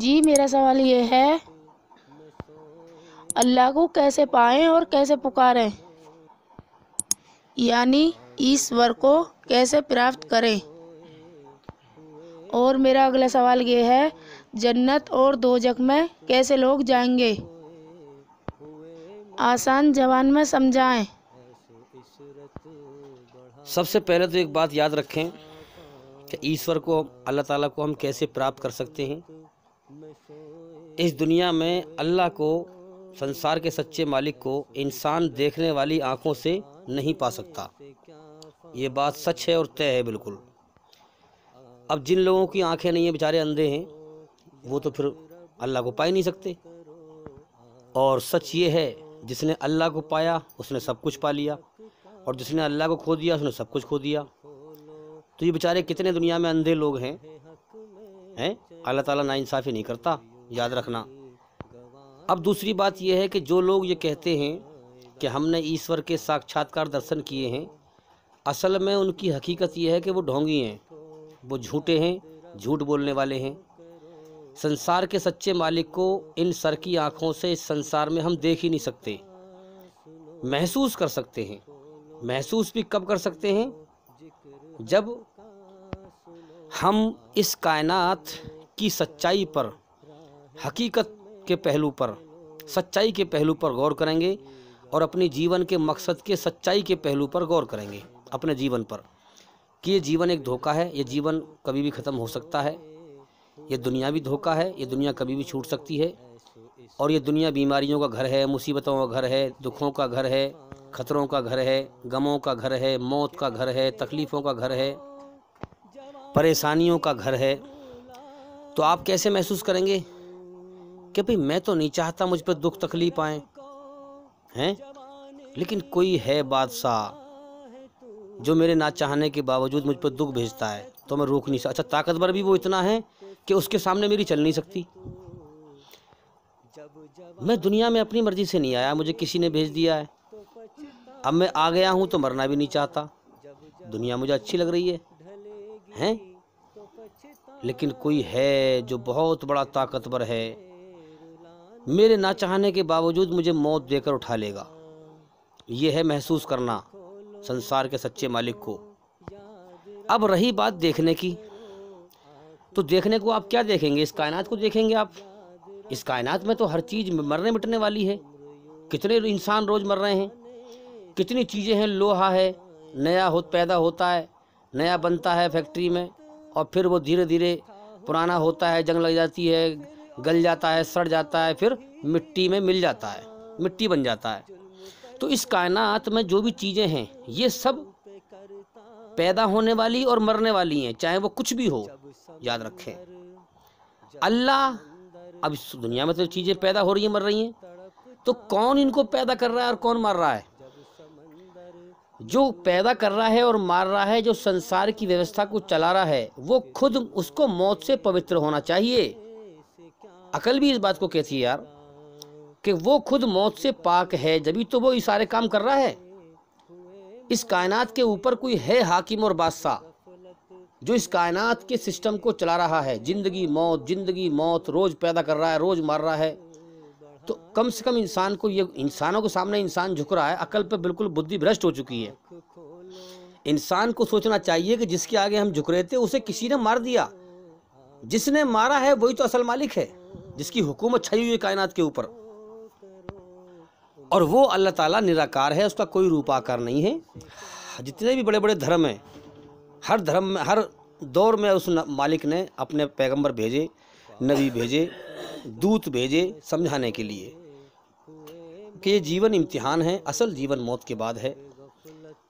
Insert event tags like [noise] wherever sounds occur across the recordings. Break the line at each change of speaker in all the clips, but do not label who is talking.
जी मेरा सवाल ये है अल्लाह को कैसे पाएं और कैसे पुकारें यानी ईश्वर को कैसे प्राप्त करें और मेरा अगला सवाल ये है जन्नत और दोजक में कैसे लोग जाएंगे आसान जवान में समझाएं सबसे पहले तो एक बात याद रखें कि ईश्वर को अल्लाह ताला को हम कैसे प्राप्त कर सकते हैं इस दुनिया में अल्लाह को संसार के सच्चे मालिक को इंसान देखने वाली आँखों से नहीं पा सकता ये बात सच है और तय है बिल्कुल अब जिन लोगों की आंखें नहीं हैं बेचारे अंधे हैं वो तो फिर अल्लाह को पा ही नहीं सकते और सच ये है जिसने अल्लाह को पाया उसने सब कुछ पा लिया और जिसने अल्लाह को खो दिया उसने सब कुछ खो दिया तो ये बेचारे कितने दुनिया में अंधे लोग हैं है अल्लाह ताला ना इंसाफ़ी नहीं करता याद रखना अब दूसरी बात यह है कि जो लोग ये कहते हैं कि हमने ईश्वर के साक्षात्कार दर्शन किए हैं असल में उनकी हकीकत यह है कि वो ढोंगी हैं वो झूठे हैं झूठ बोलने वाले हैं संसार के सच्चे मालिक को इन सर की आँखों से इस संसार में हम देख ही नहीं सकते महसूस कर सकते हैं महसूस भी कब कर सकते हैं जब हम इस कायनात की सच्चाई पर हकीकत के पहलू पर सच्चाई के पहलू पर गौर करेंगे और अपने जीवन के मकसद के सच्चाई के पहलू पर गौर करेंगे अपने जीवन पर कि ये जीवन एक धोखा है ये जीवन कभी भी ख़त्म हो सकता है ये दुनिया भी धोखा है ये दुनिया कभी भी छूट सकती है और ये दुनिया बीमारियों का घर है मुसीबतों का घर है दुखों का घर है ख़तरों का घर है गमों का घर है मौत का घर है तकलीफ़ों का घर है परेशानियों का घर है तो आप कैसे महसूस करेंगे कि भाई मैं तो नहीं चाहता मुझ पर दुख तकलीफ आए हैं लेकिन कोई है बादशाह जो मेरे ना चाहने के बावजूद मुझ पर दुख भेजता है तो मैं रोक नहीं सकता अच्छा ताकतवर भी वो इतना है कि उसके सामने मेरी चल नहीं सकती मैं दुनिया में अपनी मर्ज़ी से नहीं आया मुझे किसी ने भेज दिया है अब मैं आ गया हूँ तो मरना भी नहीं चाहता दुनिया मुझे अच्छी लग रही है हैं लेकिन कोई है जो बहुत बड़ा ताकतवर है मेरे ना चाहने के बावजूद मुझे मौत देकर उठा लेगा यह है महसूस करना संसार के सच्चे मालिक को अब रही बात देखने की तो देखने को आप क्या देखेंगे इस कायनात को देखेंगे आप इस कायनात में तो हर चीज़ मरने मिटने वाली है कितने इंसान रोज़ मर रहे हैं कितनी चीज़ें हैं लोहा है नया हो पैदा होता है नया बनता है फैक्ट्री में और फिर वो धीरे धीरे पुराना होता है जंग लग जाती है गल जाता है सड़ जाता है फिर मिट्टी में मिल जाता है मिट्टी बन जाता है तो इस कायनात में जो भी चीज़ें हैं ये सब पैदा होने वाली और मरने वाली हैं चाहे वो कुछ भी हो याद रखें अल्लाह अब इस दुनिया में तो चीज़ें पैदा हो रही हैं मर रही हैं तो कौन इनको पैदा कर रहा है और कौन मर रहा है जो पैदा कर रहा है और मार रहा है जो संसार की व्यवस्था को चला रहा है वो खुद उसको मौत से पवित्र होना चाहिए अकल भी इस बात को कहती है यार कि वो खुद मौत से पाक है जब तो वो ये सारे काम कर रहा है इस कायनात के ऊपर कोई है हाकिम और बादशाह जो इस कायनात के सिस्टम को चला रहा है ज़िंदगी मौत ज़िंदगी मौत रोज़ पैदा कर रहा है रोज़ मार रहा है तो कम से कम इंसान को ये इंसानों के सामने इंसान झुक रहा है अकल पर बिल्कुल बुद्धि भ्रष्ट हो चुकी है इंसान को सोचना चाहिए कि जिसके आगे हम झुक रहे थे उसे किसी ने मार दिया जिसने मारा है वही तो असल मालिक है जिसकी हुकूमत छाई हुई कायनात के ऊपर और वो अल्लाह ताला निराकार है उसका कोई रूपाकार नहीं है जितने भी बड़े बड़े धर्म हैं हर धर्म में हर दौर में उस मालिक ने अपने पैगम्बर भेजे नबी भेजे दूत भेजे समझाने के लिए कि ये जीवन इम्तिहान है असल जीवन मौत के बाद है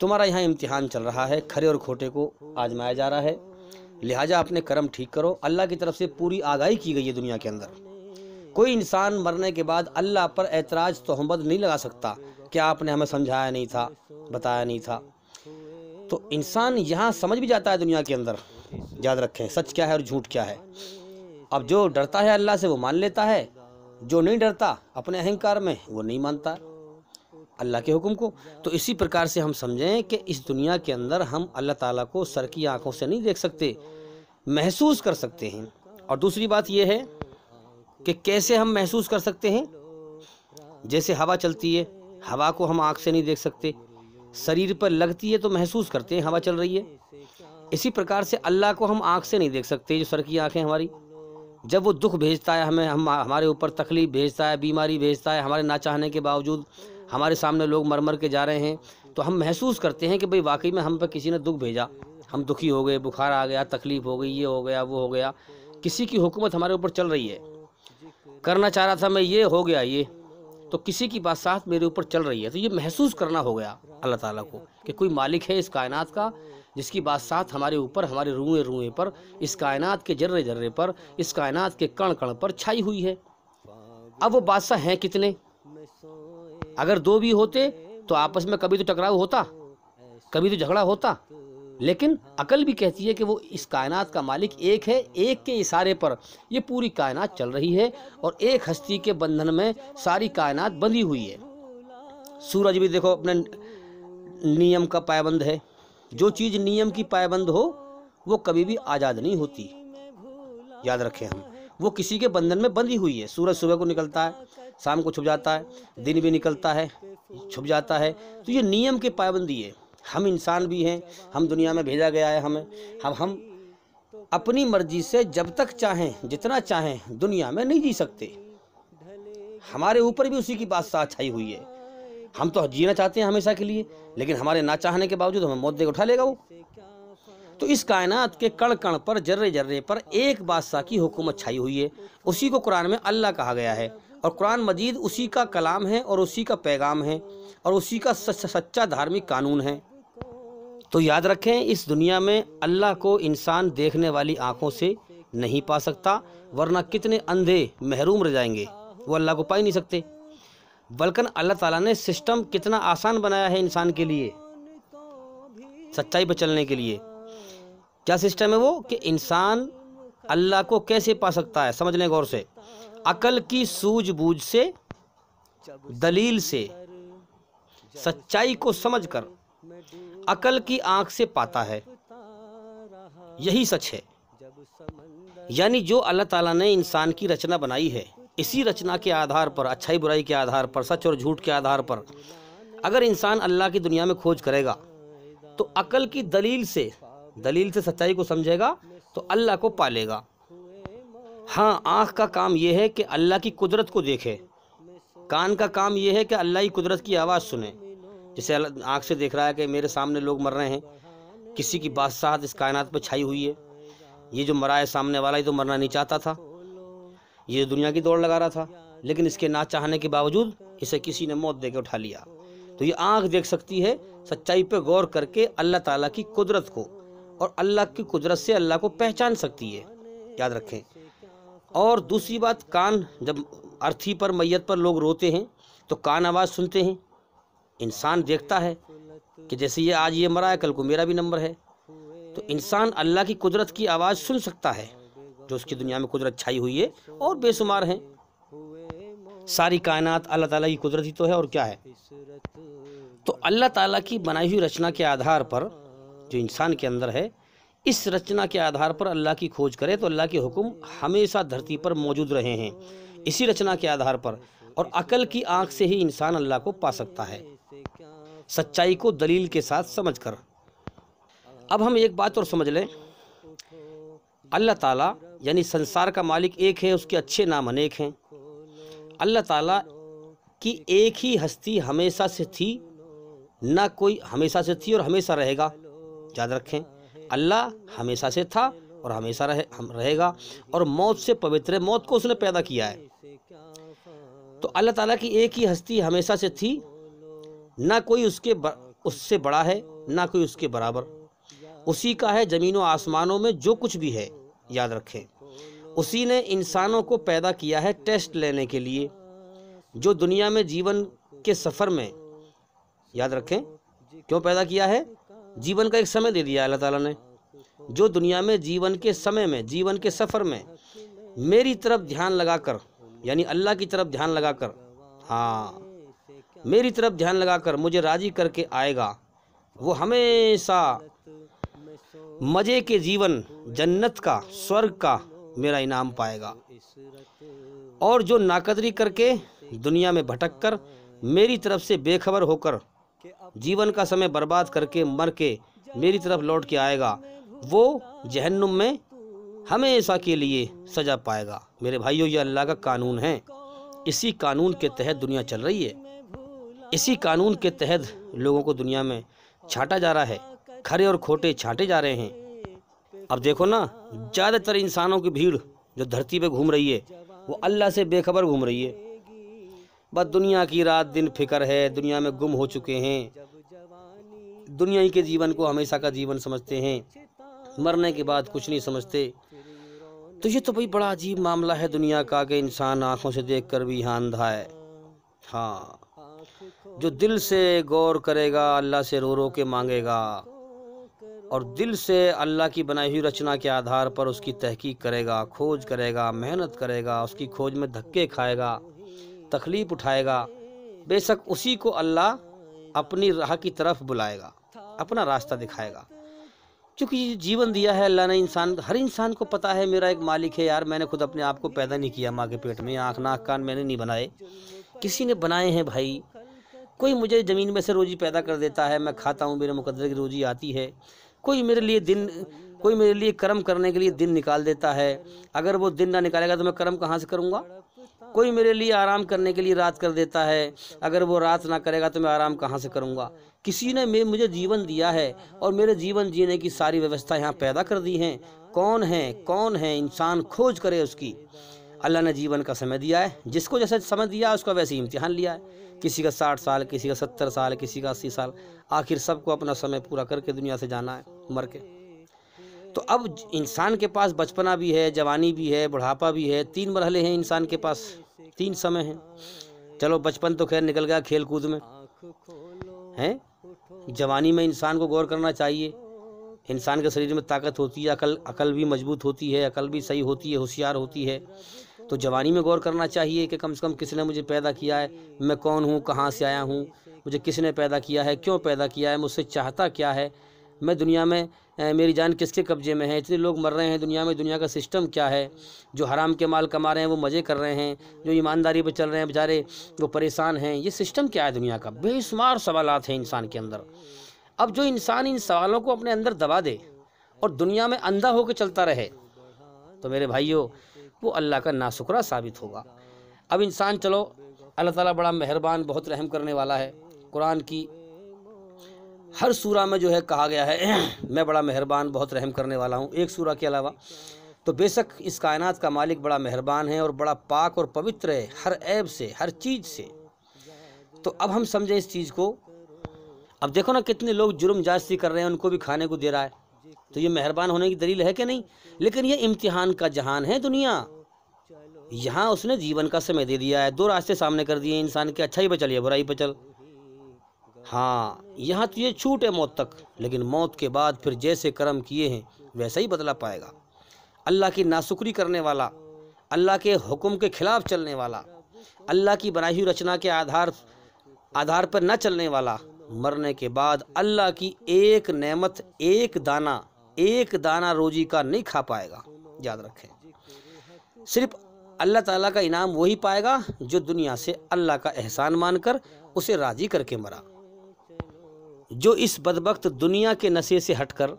तुम्हारा यहाँ इम्तिहान चल रहा है खरे और खोटे को आजमाया जा रहा है लिहाजा अपने कर्म ठीक करो अल्लाह की तरफ से पूरी आगाही की गई है दुनिया के अंदर कोई इंसान मरने के बाद अल्लाह पर एतराज़ तोहमद नहीं लगा सकता कि आपने हमें समझाया नहीं था बताया नहीं था तो इंसान यहाँ समझ भी जाता है दुनिया के अंदर याद रखें सच क्या है और झूठ क्या है अब जो डरता है अल्लाह से वो मान लेता है जो नहीं डरता अपने अहंकार में वो नहीं मानता अल्लाह के हुक्म को तो इसी प्रकार से हम समझें कि इस दुनिया के अंदर हम अल्लाह ताला को सर की आंखों से नहीं देख सकते महसूस कर सकते हैं और दूसरी बात यह है कि कैसे हम महसूस कर सकते हैं जैसे हवा चलती है हवा को हम आँख से नहीं देख सकते शरीर पर लगती है तो महसूस करते हैं हवा चल रही है इसी प्रकार से अल्लाह को हम आँख से नहीं देख सकते जो सर की आँखें हमारी जब वो दुख भेजता है हमें हम हमारे ऊपर तकलीफ़ भेजता है बीमारी भेजता है हमारे ना चाहने के बावजूद हमारे सामने लोग मर मर के जा रहे हैं तो हम महसूस करते हैं कि भाई वाकई में हम पर किसी ने दुख भेजा हम दुखी हो गए बुखार आ गया तकलीफ़ हो गई ये हो गया वो हो गया किसी की हुकूमत हमारे ऊपर चल रही है करना चाह रहा था मैं ये हो गया ये तो किसी की बात साथ मेरे ऊपर चल रही है तो ये महसूस करना हो गया अल्लाह ताला को कि कोई मालिक है इस कायनात का जिसकी साथ हमारे ऊपर हमारे रुए रुए पर इस कायनात के जर्रे जर्रे पर इस कायनात के कण कण पर छाई हुई है अब वो बादशाह हैं कितने अगर दो भी होते तो आपस में कभी तो टकराव होता कभी तो झगड़ा होता लेकिन अकल भी कहती है कि वो इस कायनात का मालिक एक है एक के इशारे पर ये पूरी कायनात चल रही है और एक हस्ती के बंधन में सारी कायनात बंधी हुई है सूरज भी देखो अपने नियम का पाबंद है जो चीज़ नियम की पायबंद हो वो कभी भी आज़ाद नहीं होती याद रखें हम वो किसी के बंधन में बंधी हुई है सूरज सुबह को निकलता है शाम को छुप जाता है दिन भी निकलता है छुप जाता है तो ये नियम की पाबंदी है हम इंसान भी हैं हम दुनिया में भेजा गया है हमें हम हम अपनी मर्जी से जब तक चाहें जितना चाहें दुनिया में नहीं जी सकते हमारे ऊपर भी उसी की बादशाह छाई हुई है हम तो जीना चाहते हैं हमेशा के लिए लेकिन हमारे ना चाहने के बावजूद हमें मौत देख उठा लेगा वो तो इस कायनात के कण कण पर जर्रे जर्रे पर एक बादशाह की हुकूमत छाई हुई है उसी को कुरान में अल्लाह कहा गया है और कुरान मजीद उसी का कलाम है और उसी का पैगाम है और उसी का सच्चा धार्मिक कानून है तो याद रखें इस दुनिया में अल्लाह को इंसान देखने वाली आँखों से नहीं पा सकता वरना कितने अंधे महरूम रह जाएंगे वो अल्लाह को पा ही नहीं सकते बल्कि अल्लाह ताला ने सिस्टम कितना आसान बनाया है इंसान के लिए सच्चाई पर चलने के लिए क्या सिस्टम है वो कि इंसान अल्लाह को कैसे पा सकता है समझने गौर से अकल की सूझबूझ से दलील से सच्चाई को समझकर अकल की आंख से पाता है यही सच है यानी जो अल्लाह ताला ने इंसान की रचना बनाई है इसी रचना के आधार पर अच्छाई बुराई के आधार पर सच और झूठ के आधार पर अगर इंसान अल्लाह की दुनिया में खोज करेगा तो अकल की दलील से दलील से सच्चाई को समझेगा तो अल्लाह को पालेगा हाँ आँख का काम यह है कि अल्लाह की कुदरत को देखे कान का काम यह है कि अल्लाह की कुदरत की आवाज़ सुने जैसे आँख से देख रहा है कि मेरे सामने लोग मर रहे हैं किसी की बादशाहत इस कायनात पर छाई हुई है ये जो मरा है सामने वाला ही तो मरना नहीं चाहता था ये दुनिया की दौड़ लगा रहा था लेकिन इसके ना चाहने के बावजूद इसे किसी ने मौत देकर उठा लिया तो ये आंख देख सकती है सच्चाई पर गौर करके अल्लाह ताला की कुदरत को और अल्लाह की कुदरत से अल्लाह को पहचान सकती है याद रखें और दूसरी बात कान जब अर्थी पर मैयत पर लोग रोते हैं तो कान आवाज़ सुनते हैं इंसान देखता है कि जैसे ये आज ये मरा है कल को मेरा भी नंबर है तो इंसान अल्लाह की कुदरत की आवाज़ सुन सकता है जो तो उसकी दुनिया में कुदरत छाई हुई है और बेशुमार हैं सारी कायनात अल्लाह ताला की कुदरत ही तो है और क्या है तो अल्लाह ताला की बनाई हुई रचना के आधार पर जो इंसान के अंदर है इस रचना के आधार पर अल्लाह की खोज करे तो अल्लाह के हुक्म हमेशा धरती पर मौजूद रहे हैं इसी रचना के आधार पर और अकल की आंख से ही इंसान अल्लाह को पा सकता है सच्चाई को दलील के साथ समझकर अब हम एक बात और समझ लें अल्लाह ताला यानी संसार का मालिक एक है उसके अच्छे नाम अनेक हैं अल्लाह ताला की एक ही हस्ती हमेशा से थी ना कोई हमेशा से थी और हमेशा रहेगा याद रखें अल्लाह हमेशा से था और हमेशा रहे हम रहेगा और मौत से पवित्र मौत को उसने पैदा किया है तो अल्लाह ताला की एक ही हस्ती हमेशा से थी ना कोई उसके ब, उससे बड़ा है ना कोई उसके बराबर उसी का है ज़मीनों आसमानों में जो कुछ भी है याद रखें उसी ने इंसानों को पैदा किया है टेस्ट लेने के लिए जो दुनिया में जीवन के सफ़र में याद रखें क्यों पैदा किया है जीवन का एक समय दे दिया अल्लाह ताला ने जो दुनिया में जीवन के समय में जीवन के सफ़र में मेरी तरफ ध्यान लगाकर यानी अल्लाह की तरफ ध्यान लगाकर हाँ मेरी तरफ ध्यान लगाकर मुझे राज़ी करके आएगा वो हमेशा मज़े के जीवन जन्नत का स्वर्ग का मेरा इनाम पाएगा और जो नाकदरी करके दुनिया में भटक कर मेरी तरफ से बेखबर होकर जीवन का समय बर्बाद करके मर के मेरी तरफ लौट के आएगा वो जहन्नुम में हमेशा के लिए सजा पाएगा मेरे भाइयों ये अल्लाह का कानून है इसी कानून के तहत दुनिया चल रही है इसी कानून के तहत लोगों को दुनिया में छाटा जा रहा है खरे और खोटे छाटे जा रहे हैं अब देखो ना ज़्यादातर इंसानों की भीड़ जो धरती पे घूम रही है वो अल्लाह से बेखबर घूम रही है बस दुनिया की रात दिन फिक्र है दुनिया में गुम हो चुके हैं दुनिया ही के जीवन को हमेशा का जीवन समझते हैं मरने के बाद कुछ नहीं समझते तो ये तो भाई बड़ा अजीब मामला है दुनिया का कि इंसान आंखों से देख कर भी यहाँ है हाँ जो दिल से गौर करेगा अल्लाह से रो रो के मांगेगा और दिल से अल्लाह की बनाई हुई रचना के आधार पर उसकी तहकीक करेगा खोज करेगा मेहनत करेगा उसकी खोज में धक्के खाएगा तकलीफ़ उठाएगा बेशक उसी को अल्लाह अपनी राह की तरफ बुलाएगा अपना रास्ता दिखाएगा क्योंकि ये जीवन दिया है अल्लाह ने इंसान हर इंसान को पता है मेरा एक मालिक है यार मैंने खुद अपने आप को पैदा नहीं किया माँ के पेट में आँख नाक कान मैंने नहीं बनाए किसी ने बनाए हैं भाई कोई मुझे ज़मीन में से रोज़ी पैदा कर देता है मैं खाता हूँ मेरे मुकदर की रोज़ी आती है कोई मेरे लिए दिन कोई मेरे लिए कर्म करने के लिए दिन निकाल देता है अगर वो दिन ना निकालेगा तो मैं कर्म कहाँ से करूँगा कोई मेरे लिए आराम करने के लिए रात कर देता है अगर वो रात ना करेगा तो मैं आराम कहाँ से करूँगा किसी ने मुझे जीवन दिया है और मेरे जीवन जीने की सारी व्यवस्था यहाँ पैदा कर दी हैं कौन है कौन है इंसान खोज करे उसकी अल्लाह ने जीवन का समय दिया है जिसको जैसे समय दिया है उसका वैसे ही इम्तिहान लिया है किसी का साठ साल किसी का सत्तर साल किसी का अस्सी साल आखिर सबको अपना समय पूरा करके दुनिया से जाना है मर के तो अब इंसान के पास बचपना भी है जवानी भी है बुढ़ापा भी है तीन मरहले हैं इंसान के पास तीन समय हैं चलो बचपन तो खैर निकल गया खेल कूद में हैं जवानी में इंसान को गौर करना चाहिए इंसान के शरीर में ताकत होती है अकल अकल भी मजबूत होती है अकल भी सही होती है होशियार होती है तो जवानी में गौर करना चाहिए कि कम से कम किसने मुझे पैदा किया है मैं कौन हूँ कहाँ से आया हूँ मुझे किसने पैदा किया है क्यों पैदा किया है मुझसे चाहता क्या है मैं दुनिया में ए, मेरी जान किसके कब्जे में है इतने लोग मर रहे हैं दुनिया में दुनिया का सिस्टम क्या है जो हराम के माल कमा रहे हैं वो मज़े कर रहे हैं जो ईमानदारी पर चल रहे हैं बेचारे वो परेशान हैं ये सिस्टम क्या है दुनिया का बेशुमार सवाल हैं इंसान के अंदर अब जो इंसान इन सवालों को अपने अंदर दबा दे और दुनिया में अंधा होकर चलता रहे तो मेरे भाइयों वो अल्लाह का नाशुकरा साबित होगा अब इंसान चलो अल्लाह ताला बड़ा मेहरबान बहुत रहम करने वाला है कुरान की हर सूरा में जो है कहा गया है [clears throat] मैं बड़ा मेहरबान बहुत रहम करने वाला हूँ एक सूरा के अलावा तो बेशक इस कायनात का मालिक बड़ा मेहरबान है और बड़ा पाक और पवित्र है हर ऐब से हर चीज़ से तो अब हम समझें इस चीज़ को अब देखो ना कितने लोग जुर्म जास्ती कर रहे हैं उनको भी खाने को दे रहा है तो ये मेहरबान होने की दलील है कि नहीं लेकिन ये इम्तिहान का जहान है दुनिया यहाँ उसने जीवन का समय दे दिया है दो रास्ते सामने कर दिए इंसान के अच्छाई पर बचल या बुराई पर चल हाँ यहाँ तो ये छूट है मौत तक लेकिन मौत के बाद फिर जैसे कर्म किए हैं वैसा ही बदला पाएगा अल्लाह की नासुकरी करने वाला अल्लाह के हुक्म के खिलाफ चलने वाला अल्लाह की बनाई हुई रचना के आधार आधार पर न चलने वाला मरने के बाद अल्लाह की एक नेमत एक दाना एक दाना रोजी का नहीं खा पाएगा याद रखें सिर्फ अल्लाह ताला का इनाम वही पाएगा जो दुनिया से अल्लाह का एहसान मानकर उसे राजी करके मरा जो इस बदबक दुनिया के नशे से हटकर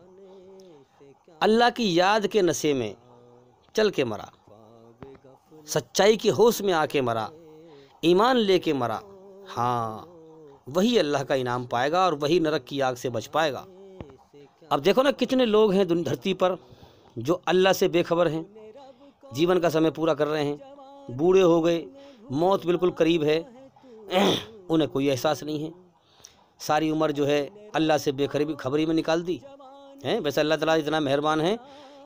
अल्लाह की याद के नशे में चल के मरा सच्चाई के होश में आके मरा ईमान लेके मरा हाँ वही अल्लाह का इनाम पाएगा और वही नरक की आग से बच पाएगा अब देखो ना कितने लोग हैं धरती पर जो अल्लाह से बेखबर हैं जीवन का समय पूरा कर रहे हैं बूढ़े हो गए मौत बिल्कुल करीब है [clears throat] उन्हें कोई एहसास नहीं है सारी उम्र जो है अल्लाह से बेखबरी खबरी में निकाल दी हैं वैसे अल्लाह ताला इतना मेहरबान है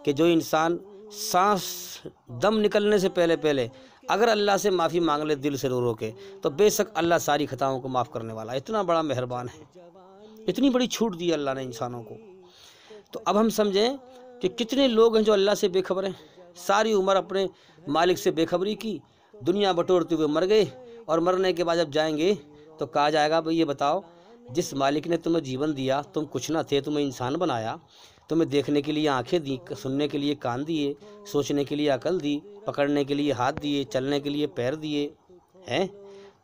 कि जो इंसान सांस दम निकलने से पहले पहले अगर अल्लाह से माफ़ी मांग ले दिल से रो रो के तो बेशक अल्लाह सारी खताओं को माफ़ करने वाला इतना बड़ा मेहरबान है इतनी बड़ी छूट दी अल्लाह ने इंसानों को तो अब हम समझें कि कितने लोग हैं जो अल्लाह से बेखबर हैं सारी उम्र अपने मालिक से बेखबरी की दुनिया बटोरते हुए मर गए और मरने के बाद जब जाएंगे तो कहा जाएगा भाई ये बताओ जिस मालिक ने तुम्हें जीवन दिया तुम कुछ ना थे तुम्हें इंसान बनाया तुम्हें देखने के लिए आंखें दी सुनने के लिए कान दिए सोचने के लिए अकल दी पकड़ने के लिए हाथ दिए चलने के लिए पैर दिए हैं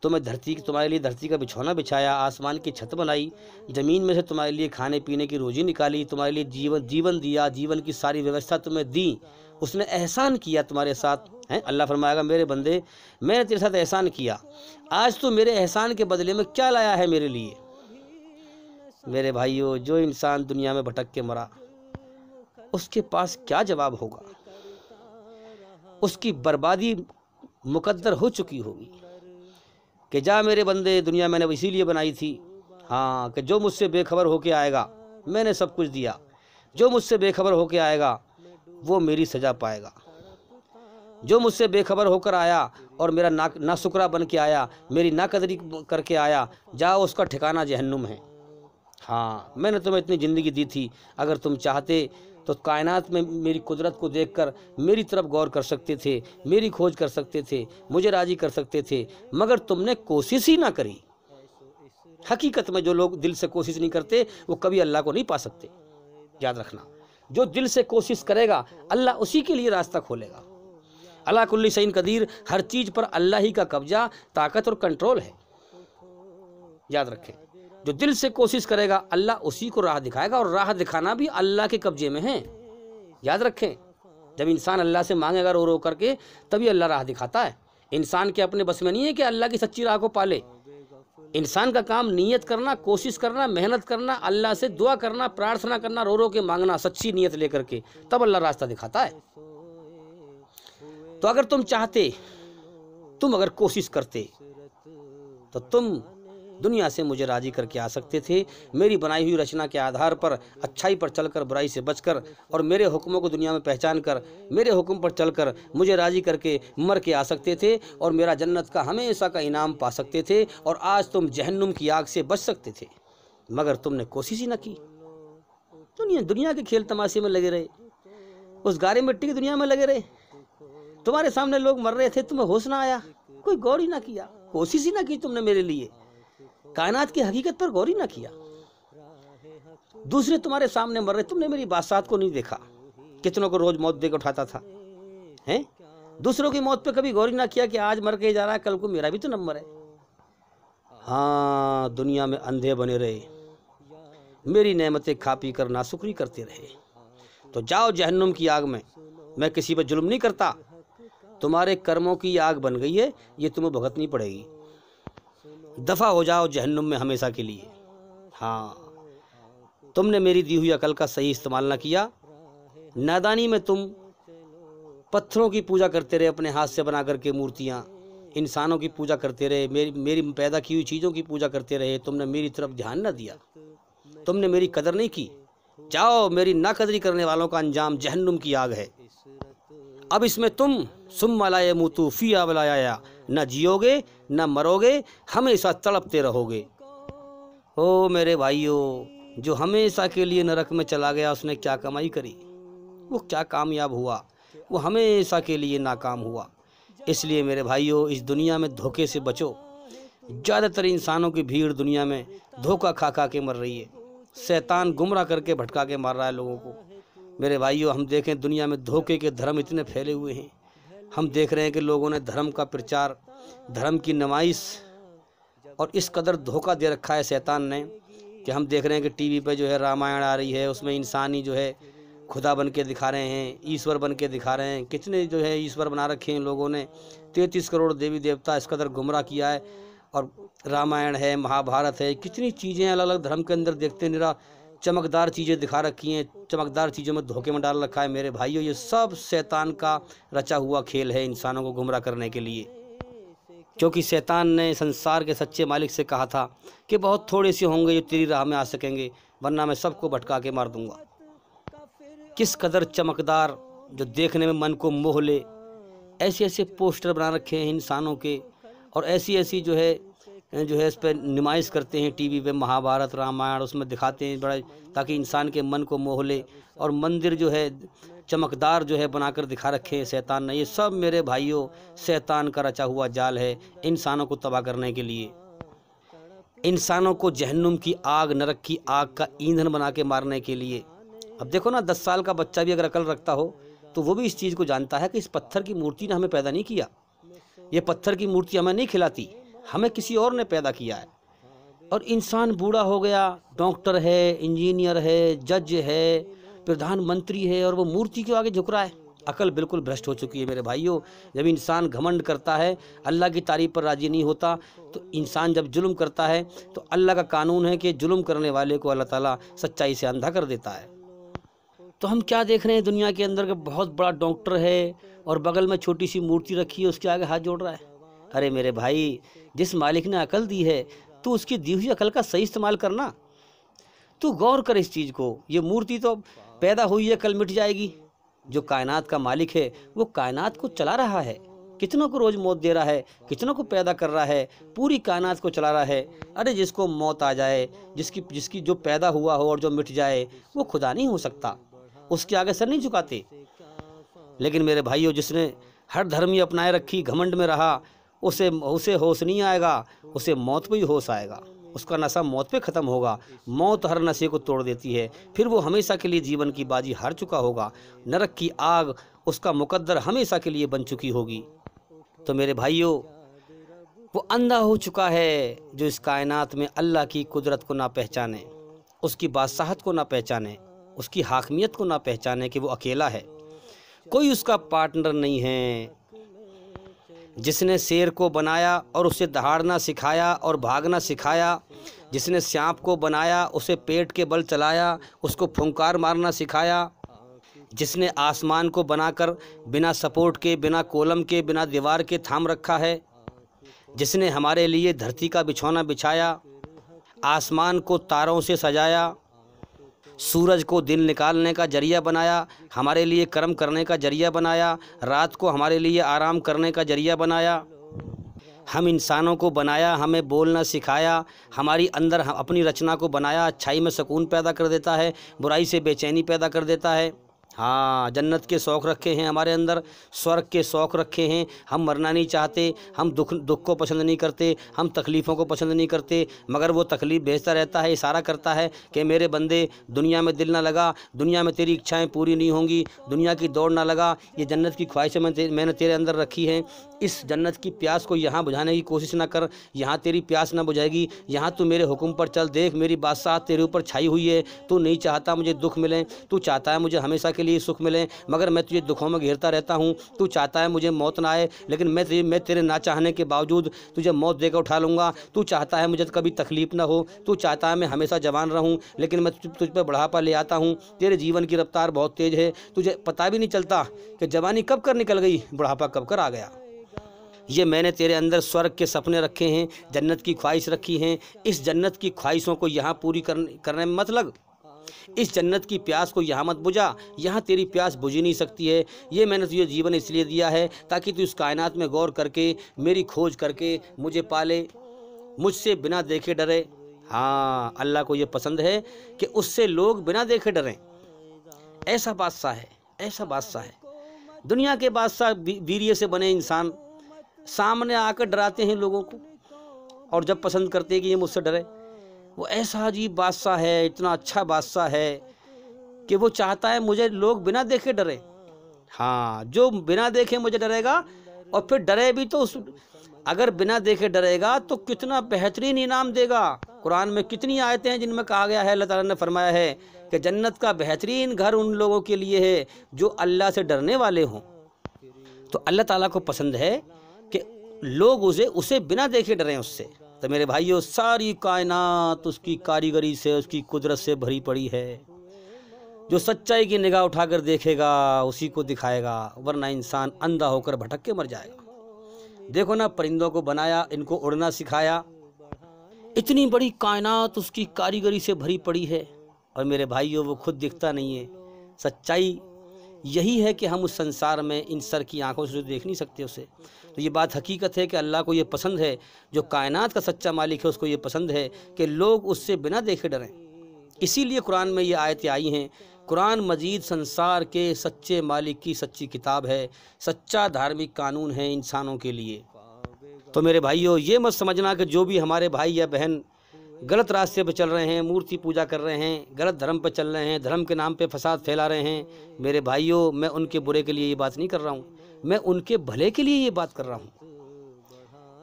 तुम्हें धरती तुम्हारे लिए धरती का बिछौना बिछाया आसमान की छत बनाई ज़मीन में से तुम्हारे लिए खाने पीने की रोजी निकाली तुम्हारे लिए जीवन जीवन दिया जीवन की सारी व्यवस्था तुम्हें दी उसने एहसान किया तुम्हारे साथ हैं अल्लाह फरमाएगा मेरे बंदे मैंने तेरे साथ एहसान किया आज तो मेरे एहसान के बदले में क्या लाया है मेरे लिए मेरे भाइयों जो इंसान दुनिया में भटक के मरा उसके पास क्या जवाब होगा उसकी बर्बादी मुकद्दर हो चुकी होगी कि जा मेरे बंदे दुनिया मैंने इसीलिए बनाई थी हाँ कि जो मुझसे बेखबर होके आएगा मैंने सब कुछ दिया जो मुझसे बेखबर होके आएगा वो मेरी सज़ा पाएगा जो मुझसे बेखबर होकर आया और मेरा ना ना शुक्रा बन के आया मेरी नाकदरी करके आया जा उसका ठिकाना जहन्नुम है हाँ मैंने तुम्हें इतनी ज़िंदगी दी थी अगर तुम चाहते तो कायनात में मेरी कुदरत को देखकर मेरी तरफ गौर कर सकते थे मेरी खोज कर सकते थे मुझे राजी कर सकते थे मगर तुमने कोशिश ही ना करी हकीकत में जो लोग दिल से कोशिश नहीं करते वो कभी अल्लाह को नहीं पा सकते याद रखना जो दिल से कोशिश करेगा अल्लाह उसी के लिए रास्ता खोलेगा अल्लाह कुल्ली सैन कदीर हर चीज़ पर अल्लाह ही का कब्जा ताकत और कंट्रोल है याद रखें जो दिल से कोशिश करेगा अल्लाह उसी को राह दिखाएगा और राह दिखाना भी अल्लाह के कब्जे में है याद रखें जब इंसान अल्लाह से मांगेगा रो रो करके तभी अल्लाह राह दिखाता है इंसान के अपने बस में नहीं है कि अल्लाह की सच्ची राह को पाले इंसान का काम नियत करना कोशिश करना मेहनत करना अल्लाह से दुआ करना प्रार्थना करना रो रो के मांगना सच्ची नीयत लेकर के तब अल्लाह रास्ता दिखाता है तो अगर तुम चाहते तुम अगर कोशिश करते तो तुम दुनिया से मुझे राजी करके आ सकते थे मेरी बनाई हुई रचना के आधार पर अच्छाई पर चलकर बुराई से बचकर और मेरे हुक्मों को दुनिया में पहचान कर मेरे हुक्म पर चलकर मुझे राजी करके मर के आ सकते थे और मेरा जन्नत का हमेशा का इनाम पा सकते थे और आज तुम जहन्नुम की आग से बच सकते थे मगर तुमने कोशिश ही ना की दुनिया दुनिया के खेल तमाशे में लगे रहे उस गारे मिट्टी की दुनिया में लगे रहे तुम्हारे सामने लोग मर रहे थे तुम्हें होश ना आया कोई गौर ही ना किया कोशिश ही ना की तुमने मेरे लिए कायनात की हकीकत पर गौर ही ना किया दूसरे तुम्हारे सामने मर रहे तुमने मेरी बादशाह को नहीं देखा कितनों को रोज मौत देकर उठाता था हैं दूसरों की मौत पे कभी गौर ही ना किया कि आज मर के जा रहा है कल को मेरा भी तो नंबर है हाँ दुनिया में अंधे बने रहे मेरी नेमतें खा पी कर नासुकरी करते रहे तो जाओ जहन्नुम की आग में मैं किसी पर जुल्म नहीं करता तुम्हारे कर्मों की आग बन गई है ये तुम्हें भुगतनी पड़ेगी दफ़ा हो जाओ जहन्नुम में हमेशा के लिए हाँ तुमने मेरी दी हुई अकल का सही इस्तेमाल ना किया नादानी में तुम पत्थरों की पूजा करते रहे अपने हाथ से बना करके मूर्तियाँ इंसानों की पूजा करते रहे मेरी मेरी पैदा की हुई चीज़ों की पूजा करते रहे तुमने मेरी तरफ ध्यान ना दिया तुमने मेरी कदर नहीं की जाओ मेरी नाकदरी करने वालों का अंजाम जहन्नुम की आग है अब इसमें तुम सुम मलाया मुतूफी आवलाया न जियोगे न मरोगे हमेशा तड़पते रहोगे ओ मेरे भाइयों जो हमेशा के लिए नरक में चला गया उसने क्या कमाई करी वो क्या कामयाब हुआ वो हमेशा के लिए नाकाम हुआ इसलिए मेरे भाइयों इस दुनिया में धोखे से बचो ज़्यादातर इंसानों की भीड़ दुनिया में धोखा खा खा के मर रही है शैतान गुमराह करके भटका के मार रहा है लोगों को मेरे भाइयों हम देखें दुनिया में धोखे के धर्म इतने फैले हुए हैं हम देख रहे हैं कि लोगों ने धर्म का प्रचार धर्म की नुमाइश और इस कदर धोखा दे रखा है शैतान ने कि हम देख रहे हैं कि टीवी पे जो है रामायण आ रही है उसमें इंसानी जो है खुदा बन के दिखा रहे हैं ईश्वर बन के दिखा रहे हैं कितने जो है ईश्वर बना रखे हैं लोगों ने तैंतीस करोड़ देवी देवता इस कदर गुमराह किया है और रामायण है महाभारत है कितनी चीज़ें अलग अलग धर्म के अंदर देखते निरा चमकदार चीज़ें दिखा रखी हैं चमकदार चीज़ों में धोखे में डाल रखा है मेरे भाइयों ये सब शैतान का रचा हुआ खेल है इंसानों को गुमराह करने के लिए क्योंकि शैतान ने संसार के सच्चे मालिक से कहा था कि बहुत थोड़े से होंगे जो तेरी राह में आ सकेंगे वरना मैं सबको भटका के मार दूंगा किस कदर चमकदार जो देखने में मन को मोह ले ऐसे ऐसे पोस्टर बना रखे हैं इंसानों के और ऐसी ऐसी जो है जो है इस पर नुमाइश करते हैं टीवी पे महाभारत रामायण उसमें दिखाते हैं बड़ा ताकि इंसान के मन को मोह ले और मंदिर जो है चमकदार जो है बनाकर दिखा रखे हैं शैतान ने ये सब मेरे भाइयों शैतान का रचा हुआ जाल है इंसानों को तबाह करने के लिए इंसानों को जहन्नुम की आग नरक की आग का ईंधन बना के मारने के लिए अब देखो ना दस साल का बच्चा भी अगर अकल रखता हो तो वो भी इस चीज़ को जानता है कि इस पत्थर की मूर्ति ने हमें पैदा नहीं किया ये पत्थर की मूर्ति हमें नहीं खिलाती हमें किसी और ने पैदा किया है और इंसान बूढ़ा हो गया डॉक्टर है इंजीनियर है जज है प्रधानमंत्री है और वो मूर्ति के आगे झुक रहा है अकल बिल्कुल भ्रष्ट हो चुकी है मेरे भाइयों जब इंसान घमंड करता है अल्लाह की तारीफ पर राज़ी नहीं होता तो इंसान जब जुल्म करता है तो अल्लाह का कानून है कि जुल्म करने वाले को अल्लाह ताला सच्चाई से अंधा कर देता है तो हम क्या देख रहे हैं दुनिया के अंदर का बहुत बड़ा डॉक्टर है और बगल में छोटी सी मूर्ति रखी है उसके आगे हाथ जोड़ रहा है अरे मेरे भाई जिस मालिक ने अकल दी है तो उसकी दी हुई अकल का सही इस्तेमाल करना तू गौर कर इस चीज़ को ये मूर्ति तो पैदा हुई है कल मिट जाएगी जो कायनात का मालिक है वो कायनात को चला रहा है कितनों को रोज़ मौत दे रहा है कितनों को पैदा कर रहा है पूरी कायनात को चला रहा है अरे जिसको मौत आ जाए जिसकी जिसकी जो पैदा हुआ हो और जो मिट जाए वो खुदा नहीं हो सकता उसके आगे सर नहीं झुकाते लेकिन मेरे भाइयों जिसने हर धर्म ही अपनाए रखी घमंड में रहा उसे उसे होश नहीं आएगा उसे मौत पर ही होश आएगा उसका नशा मौत पे ख़त्म होगा मौत हर नशे को तोड़ देती है फिर वो हमेशा के लिए जीवन की बाजी हार चुका होगा नरक की आग उसका मुकद्दर हमेशा के लिए बन चुकी होगी तो मेरे भाइयों वो अंधा हो चुका है जो इस कायनात में अल्लाह की कुदरत को ना पहचाने उसकी बादशाहत को ना पहचाने उसकी हाकमियत को ना पहचाने कि वो अकेला है कोई उसका पार्टनर नहीं है जिसने शेर को बनाया और उसे दहाड़ना सिखाया और भागना सिखाया जिसने सांप को बनाया उसे पेट के बल चलाया उसको फुंकार मारना सिखाया जिसने आसमान को बनाकर बिना सपोर्ट के बिना कोलम के बिना दीवार के थाम रखा है जिसने हमारे लिए धरती का बिछौना बिछाया आसमान को तारों से सजाया सूरज को दिन निकालने का जरिया बनाया हमारे लिए कर्म करने का जरिया बनाया रात को हमारे लिए आराम करने का जरिया बनाया हम इंसानों को बनाया हमें बोलना सिखाया हमारी अंदर हम अपनी रचना को बनाया अच्छाई में सुकून पैदा कर देता है बुराई से बेचैनी पैदा कर देता है हाँ जन्नत के शौक़ रखे हैं हमारे अंदर स्वर्ग के शौक़ रखे हैं हम मरना नहीं चाहते हम दुख दुख को पसंद नहीं करते हम तकलीफ़ों को पसंद नहीं करते मगर वो तकलीफ़ भेजता रहता है इशारा करता है कि मेरे बंदे दुनिया में दिल ना लगा दुनिया में तेरी इच्छाएं पूरी नहीं होंगी दुनिया की दौड़ ना लगा ये जन्नत की ख्वाहिशें मैं ते, मैंने तेरे अंदर रखी हैं इस जन्नत की प्यास को यहाँ बुझाने की कोशिश ना कर यहाँ तेरी प्यास ना बुझाएगी यहाँ तू मेरे हुक्म पर चल देख मेरी बादशाह तेरे ऊपर छाई हुई है तू नहीं चाहता मुझे दुख मिले तू चाहता है मुझे हमेशा के लिए सुख मिले मगर मैं तुझे दुखों में घेरता रहता हूँ तू चाहता है मुझे मौत ना आए लेकिन मैं तुझे मैं तेरे ना चाहने के बावजूद तुझे मौत देकर उठा लूँगा तू चाहता है मुझे कभी तकलीफ ना हो तू चाहता है मैं हमेशा जवान रहूँ लेकिन मैं तुझ पर बढ़ापा ले आता हूँ तेरे जीवन की रफ्तार बहुत तेज़ है तुझे पता भी नहीं चलता कि जवानी कब कर निकल गई बुढ़ापा कब कर आ गया ये मैंने तेरे अंदर स्वर्ग के सपने रखे हैं जन्नत की ख्वाहिश रखी हैं इस जन्नत की ख्वाहिशों को यहाँ पूरी करने करने में मतलब इस जन्नत की प्यास को यहाँ मत बुझा यहाँ तेरी प्यास बुझ नहीं सकती है ये मैंने तुझे जीवन इसलिए दिया है ताकि तू इस कायनात में गौर करके मेरी खोज करके मुझे पाले मुझसे बिना देखे डरे हाँ अल्लाह को ये पसंद है कि उससे लोग बिना देखे डरें ऐसा बादशाह है ऐसा बादशाह है दुनिया के बादशाह वीरिए से बने इंसान सामने आकर डराते हैं लोगों को और जब पसंद करते हैं कि ये मुझसे डरे वो ऐसा अजीब बादशाह है इतना अच्छा बादशाह है कि वो चाहता है मुझे लोग बिना देखे डरे हाँ जो बिना देखे मुझे डरेगा और फिर डरे भी तो उस अगर बिना देखे डरेगा तो कितना बेहतरीन इनाम देगा कुरान में कितनी आयतें हैं जिनमें कहा गया है अल्लाह ताला ने फरमाया है कि जन्नत का बेहतरीन घर उन लोगों के लिए है जो अल्लाह से डरने वाले हों तो अल्लाह ताला को पसंद है कि लोग उसे उसे बिना देखे डरें उससे तो मेरे भाइयों सारी कायनात उसकी कारीगरी से उसकी कुदरत से भरी पड़ी है जो सच्चाई की निगाह उठाकर देखेगा उसी को दिखाएगा वरना इंसान अंधा होकर भटक के मर जाएगा देखो ना परिंदों को बनाया इनको उड़ना सिखाया इतनी बड़ी कायनात उसकी कारीगरी से भरी पड़ी है और मेरे भाइयों वो खुद दिखता नहीं है सच्चाई यही है कि हम उस संसार में इन सर की आंखों से देख नहीं सकते उसे तो ये बात हकीकत है कि अल्लाह को ये पसंद है जो कायनात का सच्चा मालिक है उसको ये पसंद है कि लोग उससे बिना देखे डरें इसीलिए कुरान में ये आयतें आई हैं कुरान मजीद संसार के सच्चे मालिक की सच्ची किताब है सच्चा धार्मिक कानून है इंसानों के लिए तो मेरे भाइयों ये मत समझना कि जो भी हमारे भाई या बहन गलत रास्ते पर चल रहे हैं मूर्ति पूजा कर रहे हैं गलत धर्म पर चल रहे हैं धर्म के नाम पर फसाद फैला रहे हैं मेरे भाइयों मैं उनके बुरे के लिए ये बात नहीं कर रहा हूँ मैं उनके भले के लिए ये बात कर रहा हूँ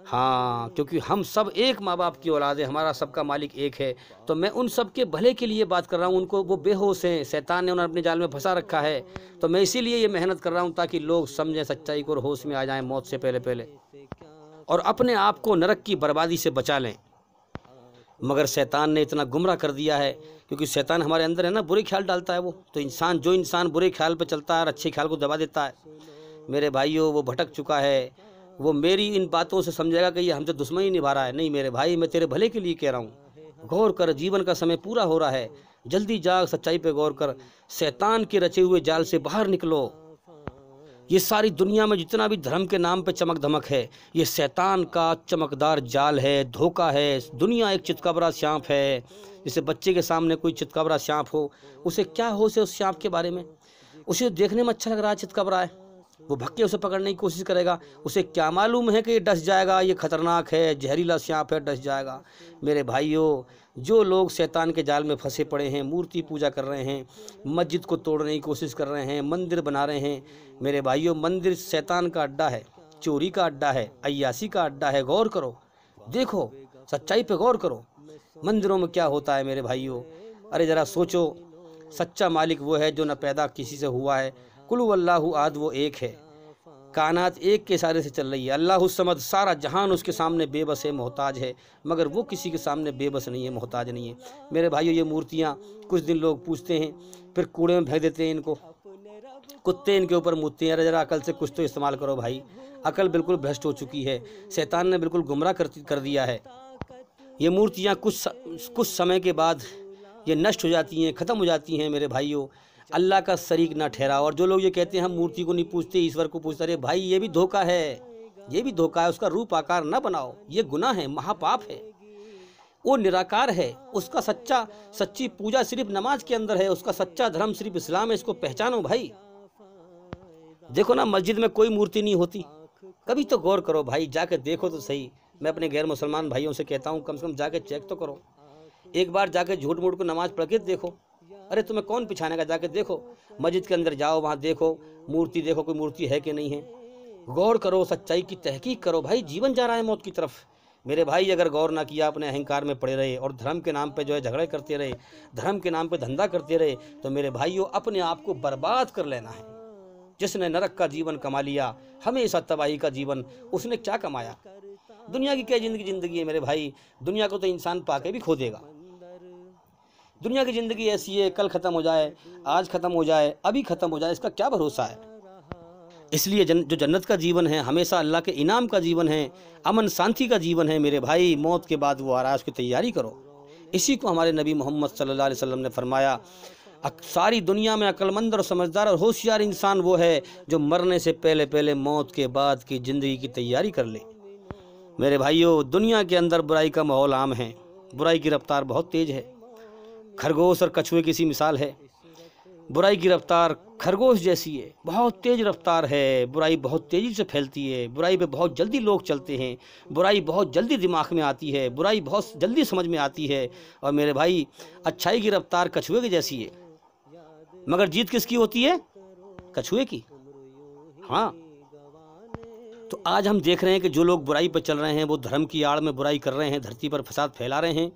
हाँ क्योंकि हम सब एक माँ बाप की औलाद है हमारा सबका मालिक एक है तो मैं उन सब के भले के लिए बात कर रहा हूँ उनको वो बेहोश हैं शैतान ने उन्हें अपने जाल में फंसा रखा है तो मैं इसीलिए ये मेहनत कर रहा हूँ ताकि लोग समझें सच्चाई को और होश में आ जाएं मौत से पहले पहले और अपने आप को नरक की बर्बादी से बचा लें मगर शैतान ने इतना गुमराह कर दिया है क्योंकि शैतान हमारे अंदर है ना बुरे ख्याल डालता है वो तो इंसान जो इंसान बुरे ख्याल पर चलता है और अच्छे ख्याल को दबा देता है मेरे भाइयों वो भटक चुका है वो मेरी इन बातों से समझेगा कि ये हमसे ही निभा रहा है नहीं मेरे भाई मैं तेरे भले के लिए कह रहा हूँ गौर कर जीवन का समय पूरा हो रहा है जल्दी जाग सच्चाई पर गौर कर शैतान के रचे हुए जाल से बाहर निकलो ये सारी दुनिया में जितना भी धर्म के नाम पे चमक धमक है ये शैतान का चमकदार जाल है धोखा है दुनिया एक चितकबरा सांप है जैसे बच्चे के सामने कोई चितकबरा सांप हो उसे क्या हो से उस सांप के बारे में उसे तो देखने में अच्छा लग रहा है चितकबरा है वो भक्के उसे पकड़ने की कोशिश करेगा उसे क्या मालूम है कि ये डस जाएगा ये खतरनाक है जहरीला सांप है डस जाएगा मेरे भाइयों जो लोग शैतान के जाल में फंसे पड़े हैं मूर्ति पूजा कर रहे हैं मस्जिद को तोड़ने की कोशिश कर रहे हैं मंदिर बना रहे हैं मेरे भाइयों मंदिर शैतान का अड्डा है चोरी का अड्डा है अयासी का अड्डा है गौर करो देखो सच्चाई पे गौर करो मंदिरों में क्या होता है मेरे भाइयों अरे ज़रा सोचो सच्चा मालिक वो है जो न पैदा किसी से हुआ है कुल अल्लाह आद वो एक है कानात एक के सारे से चल रही है अल्लाह समद सारा जहान उसके सामने बेबस है मोहताज है मगर वो किसी के सामने बेबस नहीं है मोहताज नहीं है मेरे भाइयों ये मूर्तियाँ कुछ दिन लोग पूछते हैं फिर कूड़े में फेंक देते हैं इनको कुत्ते इनके ऊपर मुतते हैं जरा अकल से कुछ तो इस्तेमाल करो भाई अकल बिल्कुल भ्रष्ट हो चुकी है शैतान ने बिल्कुल गुमराह कर कर दिया है ये मूर्तियाँ कुछ कुछ समय के बाद ये नष्ट हो जाती हैं ख़त्म हो जाती हैं मेरे भाइयों अल्लाह का शरीक ना ठहरा और जो लोग ये कहते हैं हम मूर्ति को नहीं पूछते ईश्वर को पूछते अरे भाई ये भी धोखा है ये भी धोखा है उसका रूप आकार ना बनाओ ये गुना है महापाप है वो निराकार है उसका सच्चा सच्ची पूजा सिर्फ नमाज के अंदर है उसका सच्चा धर्म सिर्फ इस्लाम है इसको पहचानो भाई देखो ना मस्जिद में कोई मूर्ति नहीं होती कभी तो गौर करो भाई जाके देखो तो सही मैं अपने गैर मुसलमान भाइयों से कहता हूँ कम से कम जाके चेक तो करो एक बार जाके झूठ मूठ को नमाज पढ़ के देखो अरे तुम्हें कौन पिछाने का जाके देखो मस्जिद के अंदर जाओ वहाँ देखो मूर्ति देखो कोई मूर्ति है कि नहीं है गौर करो सच्चाई की तहकीक करो भाई जीवन जा रहा है मौत की तरफ मेरे भाई अगर गौर ना किया अपने अहंकार में पड़े रहे और धर्म के नाम पे जो है झगड़े करते रहे धर्म के नाम पे धंधा करते रहे तो मेरे भाइयों अपने आप को बर्बाद कर लेना है जिसने नरक का जीवन कमा लिया हमेशा तबाही का जीवन उसने क्या कमाया दुनिया की क्या ज़िंदगी ज़िंदगी है मेरे भाई दुनिया को तो इंसान पाके भी खो देगा दुनिया की ज़िंदगी ऐसी है कल ख़त्म हो जाए आज ख़त्म हो जाए अभी ख़त्म हो जाए इसका क्या भरोसा है इसलिए जन, जो जन्नत का जीवन है हमेशा अल्लाह के इनाम का जीवन है अमन शांति का जीवन है मेरे भाई मौत के बाद वो आराज की तैयारी करो इसी को हमारे नबी मोहम्मद सल्लल्लाहु अलैहि वसल्लम ने फरमाया सारी दुनिया में अक्लमंद और समझदार और होशियार इंसान वो है जो मरने से पहले पहले मौत के बाद की ज़िंदगी की तैयारी कर ले मेरे भाइयों दुनिया के अंदर बुराई का माहौल आम है बुराई की रफ्तार बहुत तेज़ है खरगोश और कछुए की सी मिसाल है बुराई की रफ्तार खरगोश जैसी है बहुत तेज़ रफ्तार है बुराई बहुत तेज़ी से फैलती है बुराई पे बहुत जल्दी लोग चलते हैं बुराई बहुत जल्दी दिमाग में आती है बुराई बहुत जल्दी समझ में आती है और मेरे भाई अच्छाई की रफ्तार कछुए की जैसी है मगर जीत किसकी होती है कछुए की हाँ तो आज हम देख रहे हैं कि जो लोग बुराई पर चल रहे हैं वो धर्म की आड़ में बुराई कर रहे हैं धरती पर फसाद फैला रहे हैं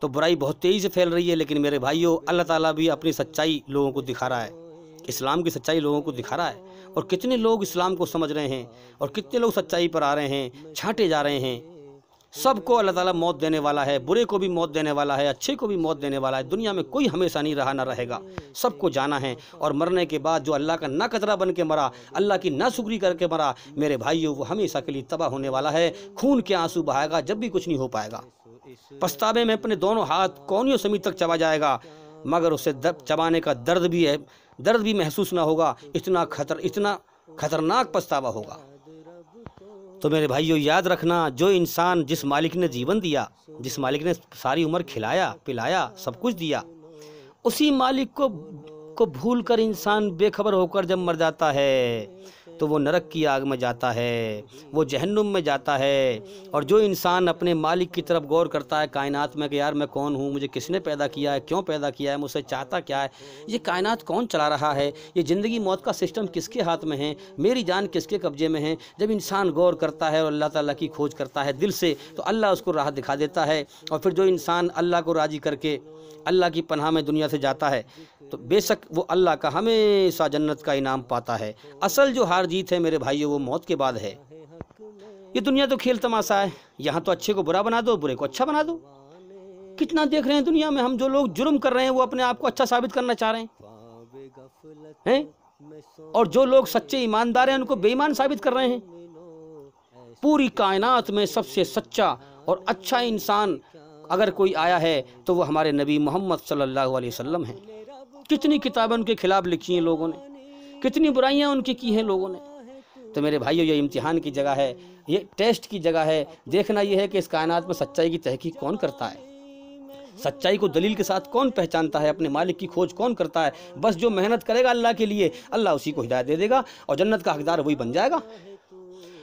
तो बुराई बहुत तेज़ी से फैल रही है लेकिन मेरे भाइयों अल्लाह ताला भी अपनी सच्चाई लोगों को दिखा रहा है इस्लाम की सच्चाई लोगों को दिखा रहा है और कितने लोग इस्लाम को समझ रहे हैं और कितने लोग सच्चाई पर आ रहे हैं छाँटे जा रहे हैं सबको अल्लाह ताला मौत देने वाला है बुरे को भी मौत देने वाला है अच्छे को भी मौत देने वाला है दुनिया में कोई हमेशा नहीं रहा ना रहेगा सबको जाना है और मरने के बाद जो अल्लाह का ना कचरा बन के मरा अल्लाह की ना शुक्री करके मरा मेरे भाइयों वो हमेशा के लिए तबाह होने वाला है खून के आंसू बहाएगा जब भी कुछ नहीं हो पाएगा पछतावे में अपने दोनों हाथ कौनियों समीत तक चबा जाएगा मगर उसे चबाने का दर्द भी है दर्द भी महसूस ना होगा इतना खतर इतना खतरनाक पछतावा होगा तो मेरे भाइयों याद रखना जो इंसान जिस मालिक ने जीवन दिया जिस मालिक ने सारी उम्र खिलाया पिलाया सब कुछ दिया उसी मालिक को को भूल कर इंसान बेखबर होकर जब मर जाता है तो वो नरक की आग में जाता है वो जहन्नुम में जाता है और जो इंसान अपने मालिक की तरफ गौर करता है कायनात में कि यार मैं कौन हूँ मुझे किसने पैदा किया है क्यों पैदा किया है मुझसे चाहता क्या है ये कायनात कौन चला रहा है ये ज़िंदगी मौत का सिस्टम किसके हाथ में है मेरी जान किसके कब्जे में है जब इंसान गौर करता है और अल्लाह ताला की खोज करता है दिल से तो अल्लाह उसको राह दिखा देता है और फिर जो इंसान अल्लाह को राज़ी करके अल्लाह की पनाह में दुनिया से जाता है तो बेशक वो अल्लाह का हमेशा जन्नत का इनाम पाता है असल जो हार जीत है मेरे भाइयों वो मौत के बाद है ये दुनिया तो खेल तमाशा है यहाँ तो अच्छे को बुरा बना दो बुरे को अच्छा बना दो कितना देख रहे हैं दुनिया में हम जो लोग जुर्म कर रहे हैं वो अपने आप को अच्छा साबित करना चाह रहे हैं है? और जो लोग सच्चे ईमानदार हैं उनको बेईमान साबित कर रहे हैं पूरी कायनात में सबसे सच्चा और अच्छा इंसान अगर कोई आया है तो वो हमारे नबी मोहम्मद सल्लल्लाहु अलैहि वसल्लम हैं कितनी किताबें उनके खिलाफ लिखी हैं लोगों ने कितनी बुराइयाँ उनकी की हैं लोगों ने तो मेरे भाइयों ये इम्तिहान की जगह है ये टेस्ट की जगह है देखना यह है कि इस कायनात में सच्चाई की तहकीक कौन करता है सच्चाई को दलील के साथ कौन पहचानता है अपने मालिक की खोज कौन करता है बस जो मेहनत करेगा अल्लाह के लिए अल्लाह उसी को हिदायत दे देगा और जन्नत का हकदार वही बन जाएगा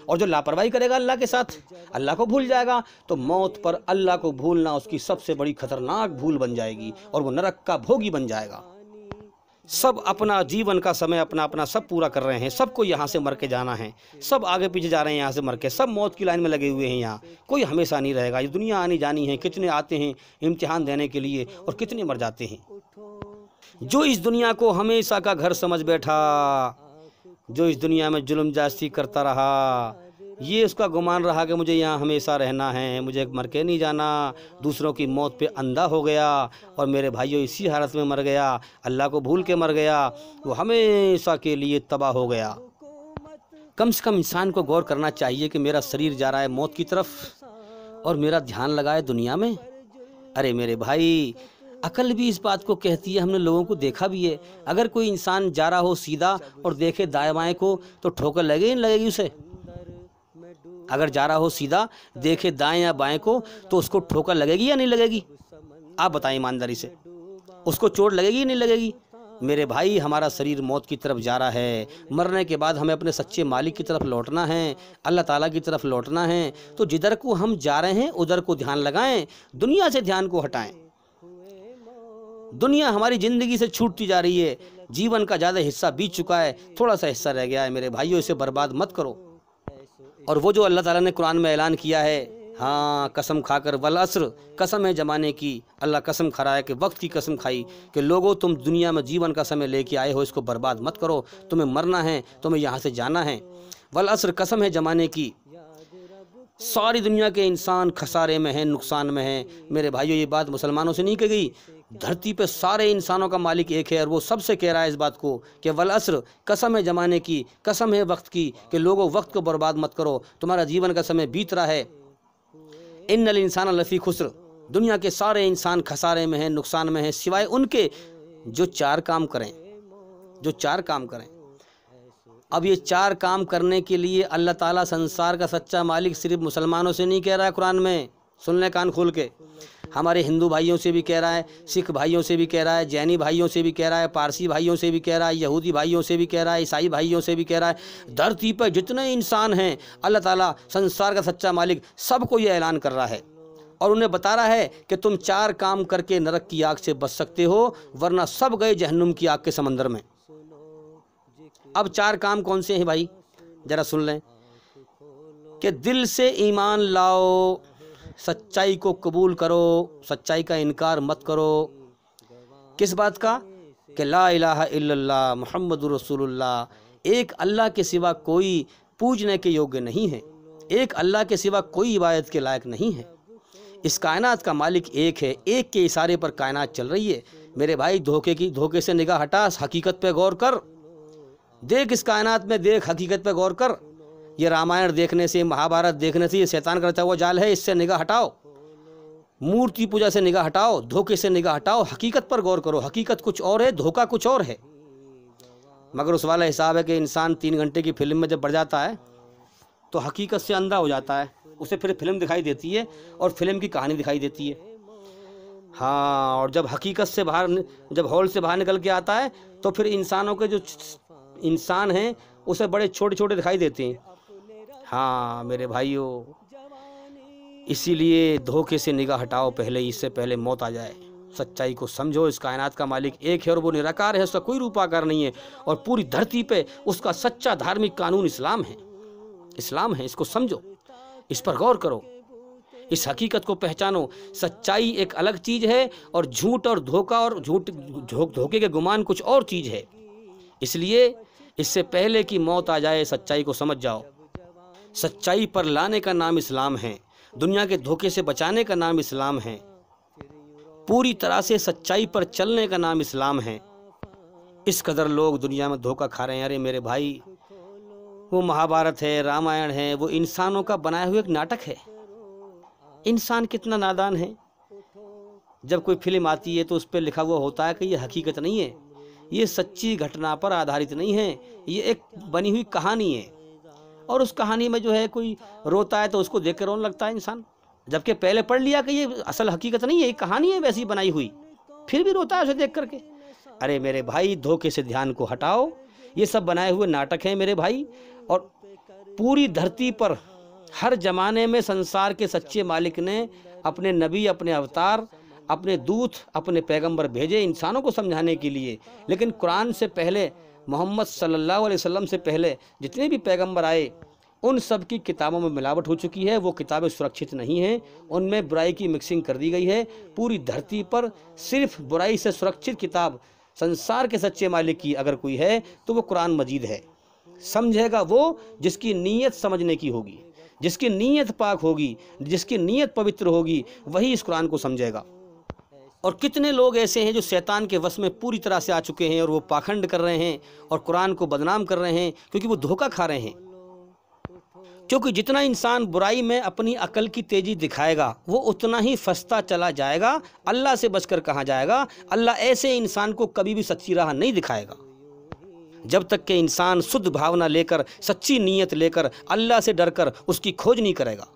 और जो लापरवाही करेगा अल्लाह के साथ अल्लाह को भूल जाएगा तो मौत पर अल्लाह को भूलना उसकी सबसे बड़ी खतरनाक भूल बन जाएगी और वो नरक का भोगी बन जाएगा सब अपना जीवन का समय अपना अपना सब पूरा कर रहे हैं सबको यहाँ से मर के जाना है सब आगे पीछे जा रहे हैं यहाँ से मर के सब मौत की लाइन में लगे हुए हैं यहाँ कोई हमेशा नहीं रहेगा ये दुनिया आनी जानी है कितने आते हैं इम्तिहान देने के लिए और कितने मर जाते हैं जो इस दुनिया को हमेशा का घर समझ बैठा जो इस दुनिया में जुल्म जास्ती करता रहा ये उसका गुमान रहा कि मुझे यहाँ हमेशा रहना है मुझे मर के नहीं जाना दूसरों की मौत पे अंधा हो गया और मेरे भाइयों इसी हालत में मर गया अल्लाह को भूल के मर गया वो हमेशा के लिए तबाह हो गया कम से कम इंसान को गौर करना चाहिए कि मेरा शरीर जा रहा है मौत की तरफ और मेरा ध्यान लगाए दुनिया में अरे मेरे भाई अकल भी इस बात को कहती है हमने लोगों को देखा भी है अगर कोई इंसान जा रहा हो सीधा और देखे दाएँ बाएँ को तो ठोकर लगे नहीं लगेगी उसे अगर जा रहा हो सीधा देखे दाएं या बाएं को तो उसको ठोकर लगेगी या नहीं लगेगी आप बताएं ईमानदारी से उसको चोट लगेगी या नहीं लगेगी मेरे भाई हमारा शरीर मौत की तरफ जा रहा है मरने के बाद हमें अपने सच्चे मालिक की तरफ लौटना है अल्लाह ताला की तरफ लौटना है तो जिधर को हम जा रहे हैं उधर को ध्यान लगाएं दुनिया से ध्यान को हटाएं दुनिया हमारी ज़िंदगी से छूटती जा रही है जीवन का ज़्यादा हिस्सा बीत चुका है थोड़ा सा हिस्सा रह गया है मेरे भाइयों इसे बर्बाद मत करो और वो जो अल्लाह ताला ने कुरान में ऐलान किया है हाँ कसम खाकर वल असर कसम है ज़माने की अल्लाह कसम खा रहा है कि वक्त की कसम खाई कि लोगों तुम दुनिया में जीवन का समय लेके आए हो इसको बर्बाद मत करो तुम्हें मरना है तुम्हें यहाँ से जाना है वल असर कसम है ज़माने की सारी दुनिया के इंसान खसारे में हैं नुकसान में हैं मेरे भाइयों ये बात मुसलमानों से नहीं कही गई धरती पर सारे इंसानों का मालिक एक है और वो सबसे कह रहा है इस बात को कि वल असर कसम है ज़माने की कसम है वक्त की कि लोगों वक्त को बर्बाद मत करो तुम्हारा जीवन का समय बीत रहा है इन नल इंसान लफ़ी खुसर दुनिया के सारे इंसान खसारे में हैं नुकसान में हैं सिवाय उनके जो चार काम करें जो चार काम करें अब ये चार काम करने के लिए अल्लाह ताला संसार का सच्चा मालिक सिर्फ मुसलमानों से नहीं कह रहा है कुरान में सुन लें कान खोल के हमारे हिंदू भाइयों से भी कह रहा है सिख भाइयों से भी कह रहा है जैनी भाइयों से भी कह रहा है पारसी भाइयों से भी कह रहा है यहूदी भाइयों से भी कह रहा है ईसाई भाइयों से भी कह रहा है धरती पर जितने इंसान हैं अल्लाह ताला संसार का सच्चा मालिक सबको ये ऐलान कर रहा है और उन्हें बता रहा है कि तुम चार काम करके नरक की आग से बच सकते हो वरना सब गए जहन्नुम की आग के समंदर में अब चार काम कौन से हैं भाई ज़रा सुन लें कि दिल से ईमान लाओ सच्चाई को कबूल करो सच्चाई का इनकार मत करो किस बात का कि ला इला मोहम्मद रसूलुल्लाह एक अल्लाह के सिवा कोई पूजने के योग्य नहीं है एक अल्लाह के सिवा कोई इबादत के लायक नहीं है इस कायनात का मालिक एक है एक के इशारे पर कायनात चल रही है मेरे भाई धोखे की धोखे से निगाह हटा हकीकत पे गौर कर देख इस कायनात में देख हकीकत पे गौर कर ये रामायण देखने से महाभारत देखने से ये शैतान करता हुआ जाल है इससे निगाह हटाओ मूर्ति पूजा से निगाह हटाओ धोखे से निगाह हटाओ हकीकत पर गौर करो हकीकत कुछ और है धोखा कुछ और है मगर उस वाला हिसाब है कि इंसान तीन घंटे की फिल्म में जब बढ़ जाता है तो हकीकत से अंधा हो जाता है उसे फिर फिल्म दिखाई देती है और फिल्म की कहानी दिखाई देती है हाँ और जब हकीकत से बाहर जब हॉल से बाहर निकल के आता है तो फिर इंसानों के जो इंसान हैं उसे बड़े छोटे छोटे दिखाई देते हैं हाँ मेरे भाइयों इसीलिए धोखे से निगाह हटाओ पहले इससे पहले मौत आ जाए सच्चाई को समझो इस कायनात का मालिक एक है और वो निराकार है उसका कोई रूपाकार नहीं है और पूरी धरती पे उसका सच्चा धार्मिक कानून इस्लाम है इस्लाम है इसको समझो इस पर गौर करो इस हकीकत को पहचानो सच्चाई एक अलग चीज़ है और झूठ और धोखा और झूठ धोखे के गुमान कुछ और चीज़ है इसलिए इससे पहले कि मौत आ जाए सच्चाई को समझ जाओ सच्चाई पर लाने का नाम इस्लाम है दुनिया के धोखे से बचाने का नाम इस्लाम है पूरी तरह से सच्चाई पर चलने का नाम इस्लाम है इस कदर लोग दुनिया में धोखा खा रहे हैं अरे मेरे भाई वो महाभारत है रामायण है वो इंसानों का बनाया हुआ एक नाटक है इंसान कितना नादान है जब कोई फिल्म आती है तो उस पर लिखा हुआ होता है कि ये हकीकत नहीं है ये सच्ची घटना पर आधारित नहीं है ये एक बनी हुई कहानी है और उस कहानी में जो है कोई रोता है तो उसको देख के रोने लगता है इंसान जबकि पहले पढ़ लिया कि ये असल हकीकत नहीं है ये कहानी है वैसी बनाई हुई फिर भी रोता है उसे देख करके अरे मेरे भाई धोखे से ध्यान को हटाओ ये सब बनाए हुए नाटक हैं मेरे भाई और पूरी धरती पर हर जमाने में संसार के सच्चे मालिक ने अपने नबी अपने अवतार अपने दूत अपने पैगंबर भेजे इंसानों को समझाने के लिए लेकिन कुरान से पहले मोहम्मद सल्लल्लाहु अलैहि वसल्लम से पहले जितने भी पैगंबर आए उन सब की किताबों में मिलावट हो चुकी है वो किताबें सुरक्षित नहीं हैं उनमें बुराई की मिक्सिंग कर दी गई है पूरी धरती पर सिर्फ बुराई से सुरक्षित किताब संसार के सच्चे मालिक की अगर कोई है तो वो कुरान मजीद है समझेगा वो जिसकी नीयत समझने की होगी जिसकी नीयत पाक होगी जिसकी नीयत पवित्र होगी वही इस कुरान को समझेगा और कितने लोग ऐसे हैं जो शैतान के वश में पूरी तरह से आ चुके हैं और वो पाखंड कर रहे हैं और कुरान को बदनाम कर रहे हैं क्योंकि वो धोखा खा रहे हैं क्योंकि जितना इंसान बुराई में अपनी अकल की तेज़ी दिखाएगा वो उतना ही फंसता चला जाएगा अल्लाह से बचकर कहाँ जाएगा अल्लाह ऐसे इंसान को कभी भी सच्ची राह नहीं दिखाएगा जब तक के इंसान शुद्ध भावना लेकर सच्ची नीयत लेकर अल्लाह से डरकर उसकी खोज नहीं करेगा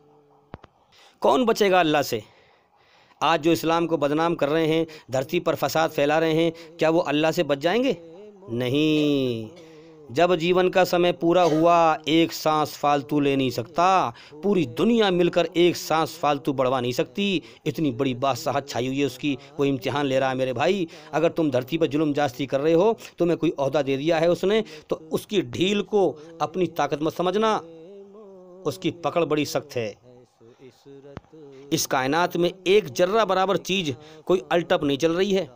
कौन बचेगा अल्लाह से आज जो इस्लाम को बदनाम कर रहे हैं धरती पर फसाद फैला रहे हैं क्या वो अल्लाह से बच जाएंगे नहीं जब जीवन का समय पूरा हुआ एक सांस फालतू ले नहीं सकता पूरी दुनिया मिलकर एक सांस फालतू बढ़वा नहीं सकती इतनी बड़ी बादशाहत छाई हुई है उसकी कोई इम्तिहान ले रहा है मेरे भाई अगर तुम धरती पर जुल्म जास्ती कर रहे हो तुम्हें कोई अहदा दे दिया है उसने तो उसकी ढील को अपनी ताकत मत समझना उसकी पकड़ बड़ी सख्त है इस कायनात में एक जर्रा बराबर चीज़ कोई अल्टअप नहीं चल रही है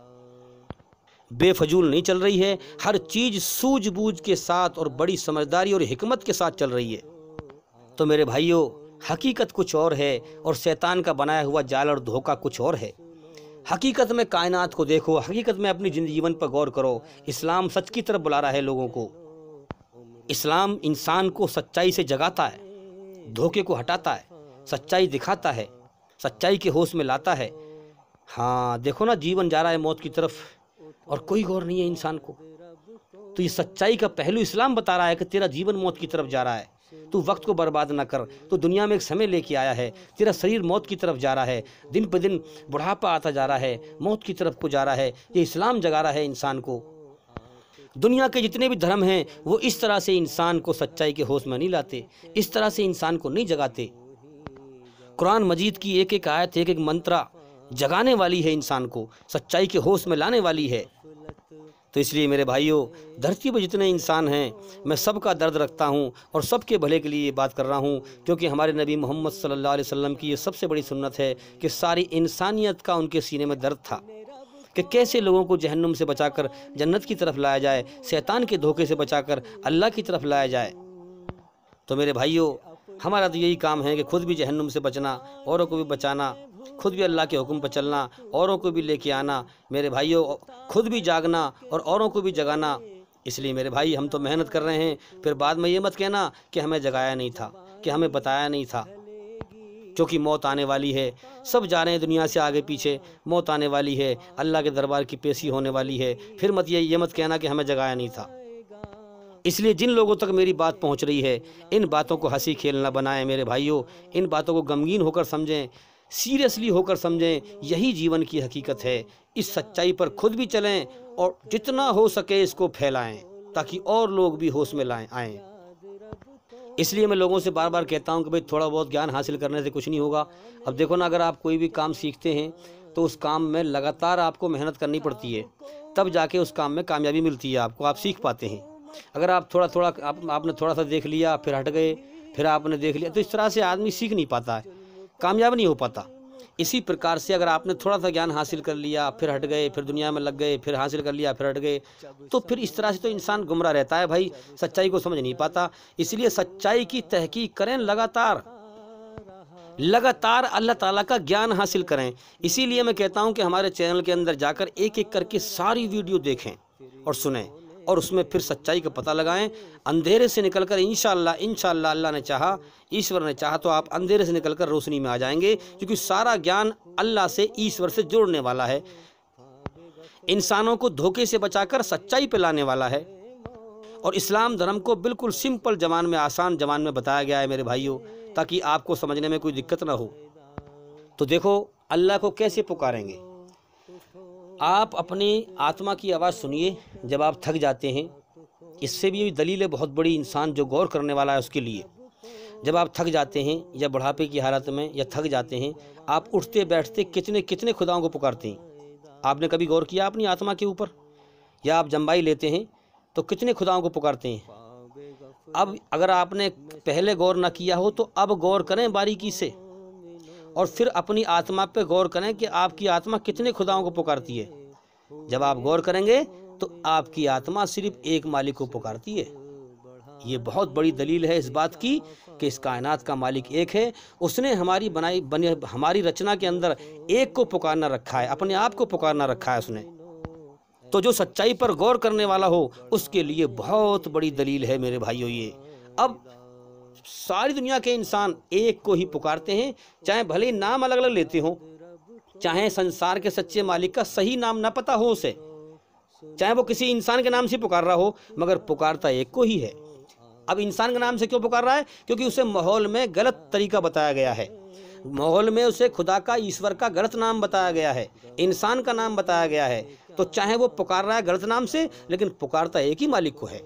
बेफजूल नहीं चल रही है हर चीज़ सूझबूझ के साथ और बड़ी समझदारी और हमत के साथ चल रही है तो मेरे भाइयों हकीकत कुछ और है और शैतान का बनाया हुआ जाल और धोखा कुछ और है हकीकत में कायनात को देखो हकीकत में अपनी जीवन पर गौर करो इस्लाम सच की तरफ बुला रहा है लोगों को इस्लाम इंसान को सच्चाई से जगाता है धोखे को हटाता है सच्चाई दिखाता है सच्चाई के होश में लाता है हाँ देखो ना जीवन जा रहा है मौत की तरफ और कोई गौर नहीं है इंसान को तो ये सच्चाई का पहलू इस्लाम बता रहा है कि तेरा जीवन मौत की तरफ जा रहा है तू वक्त को बर्बाद ना कर तो दुनिया में एक समय लेके आया है तेरा शरीर मौत की तरफ जा रहा है दिन पर दिन बुढ़ापा आता जा रहा है मौत की तरफ को जा रहा है ये इस्लाम जगा रहा है इंसान को दुनिया के जितने भी धर्म हैं वो इस तरह से इंसान को सच्चाई के होश में नहीं लाते इस तरह से इंसान को नहीं जगाते कुरान मजीद की एक एक आयत एक एक मंत्रा जगाने वाली है इंसान को सच्चाई के होश में लाने वाली है तो इसलिए मेरे भाइयों धरती पर जितने इंसान हैं मैं सबका दर्द रखता हूँ और सबके भले के लिए ये बात कर रहा हूँ क्योंकि हमारे नबी मोहम्मद सल्लल्लाहु अलैहि वसल्लम की ये सबसे बड़ी सुन्नत है कि सारी इंसानियत का उनके सीने में दर्द था कि कैसे लोगों को जहन्नुम से बचाकर जन्नत की तरफ लाया जाए शैतान के धोखे से बचाकर अल्लाह की तरफ लाया जाए तो मेरे भाइयों हमारा तो यही काम है कि खुद भी जहन्नुम से बचना औरों को भी बचाना खुद भी अल्लाह के हुक्म पर चलना औरों को भी लेके आना मेरे भाइयों खुद भी जागना और औरों को भी जगाना इसलिए मेरे भाई हम तो मेहनत कर रहे हैं फिर बाद में ये मत कहना कि हमें जगाया नहीं था कि हमें बताया नहीं था क्योंकि मौत आने वाली है सब जा रहे हैं दुनिया से आगे पीछे मौत आने वाली है अल्लाह के दरबार की पेशी होने वाली है फिर मत ये ये मत कहना कि हमें जगाया नहीं था इसलिए जिन लोगों तक मेरी बात पहुंच रही है इन बातों को हंसी खेल ना बनाएं मेरे भाइयों इन बातों को गमगीन होकर समझें सीरियसली होकर समझें यही जीवन की हकीकत है इस सच्चाई पर खुद भी चलें और जितना हो सके इसको फैलाएं ताकि और लोग भी होश में लाएं आएँ इसलिए मैं लोगों से बार बार कहता हूँ कि भाई थोड़ा बहुत ज्ञान हासिल करने से कुछ नहीं होगा अब देखो ना अगर आप कोई भी काम सीखते हैं तो उस काम में लगातार आपको मेहनत करनी पड़ती है तब जाके उस काम में कामयाबी मिलती है आपको आप सीख पाते हैं अगर आप थोड़ा थोड़ा आप, आपने थोड़ा सा देख लिया फिर हट गए फिर आपने देख लिया तो इस तरह से आदमी सीख नहीं पाता है कामयाब नहीं हो पाता इसी प्रकार से अगर आपने थोड़ा सा ज्ञान हासिल कर लिया फिर हट गए फिर दुनिया में लग गए फिर हासिल कर लिया फिर हट गए तो फिर इस तरह से तो इंसान गुमराह रहता है भाई सच्चाई को समझ नहीं पाता इसलिए सच्चाई की तहकीक करें लगातार लगातार अल्लाह ताला का ज्ञान हासिल करें इसीलिए मैं कहता हूं कि हमारे चैनल के अंदर जाकर एक एक करके सारी वीडियो देखें और सुनें और उसमें फिर सच्चाई का पता लगाएं अंधेरे से निकलकर इन इंशाल्लाह अल्लाह ने चाहा ईश्वर ने चाहा तो आप अंधेरे से निकलकर रोशनी में आ जाएंगे क्योंकि सारा ज्ञान अल्लाह से ईश्वर से जोड़ने वाला है इंसानों को धोखे से बचाकर सच्चाई पे लाने वाला है और इस्लाम धर्म को बिल्कुल सिंपल जवान में आसान जवान में बताया गया है मेरे भाइयों ताकि आपको समझने में कोई दिक्कत ना हो तो देखो अल्लाह को कैसे पुकारेंगे आप अपनी आत्मा की आवाज़ सुनिए जब आप थक जाते हैं इससे भी दलील है बहुत बड़ी इंसान जो गौर करने वाला है उसके लिए जब आप थक जाते हैं या बुढ़ापे की हालत में या थक जाते हैं आप उठते बैठते कितने कितने खुदाओं को पुकारते हैं आपने कभी गौर किया अपनी आत्मा के ऊपर या आप जम्बाई लेते हैं तो कितने खुदाओं को पुकारते हैं अब अगर आपने पहले गौर ना किया हो तो अब गौर करें बारीकी से और फिर अपनी आत्मा पर गौर करें कि आपकी आत्मा कितने खुदाओं को पुकारती है जब आप गौर करेंगे तो आपकी आत्मा सिर्फ एक मालिक को पुकारती है ये बहुत बड़ी दलील है इस बात की कि इस कायनात का मालिक एक है उसने हमारी बनाई बने हमारी रचना के अंदर एक को पुकारना रखा है अपने आप को पुकारना रखा है उसने तो जो सच्चाई पर गौर करने वाला हो उसके लिए बहुत बड़ी दलील है मेरे भाइयों ये अब सारी दुनिया के इंसान एक को ही पुकारते हैं चाहे भले ही नाम अलग अलग लेते हों चाहे संसार के सच्चे मालिक का सही नाम ना पता हो उसे चाहे वो किसी इंसान के नाम से पुकार रहा हो मगर पुकारता एक को ही है अब इंसान के नाम से क्यों पुकार रहा है क्योंकि उसे माहौल में गलत तरीका बताया गया है माहौल में उसे खुदा का ईश्वर का गलत नाम बताया गया है इंसान का नाम बताया गया है तो चाहे वो पुकार रहा है गलत नाम से लेकिन पुकारता एक ही मालिक को है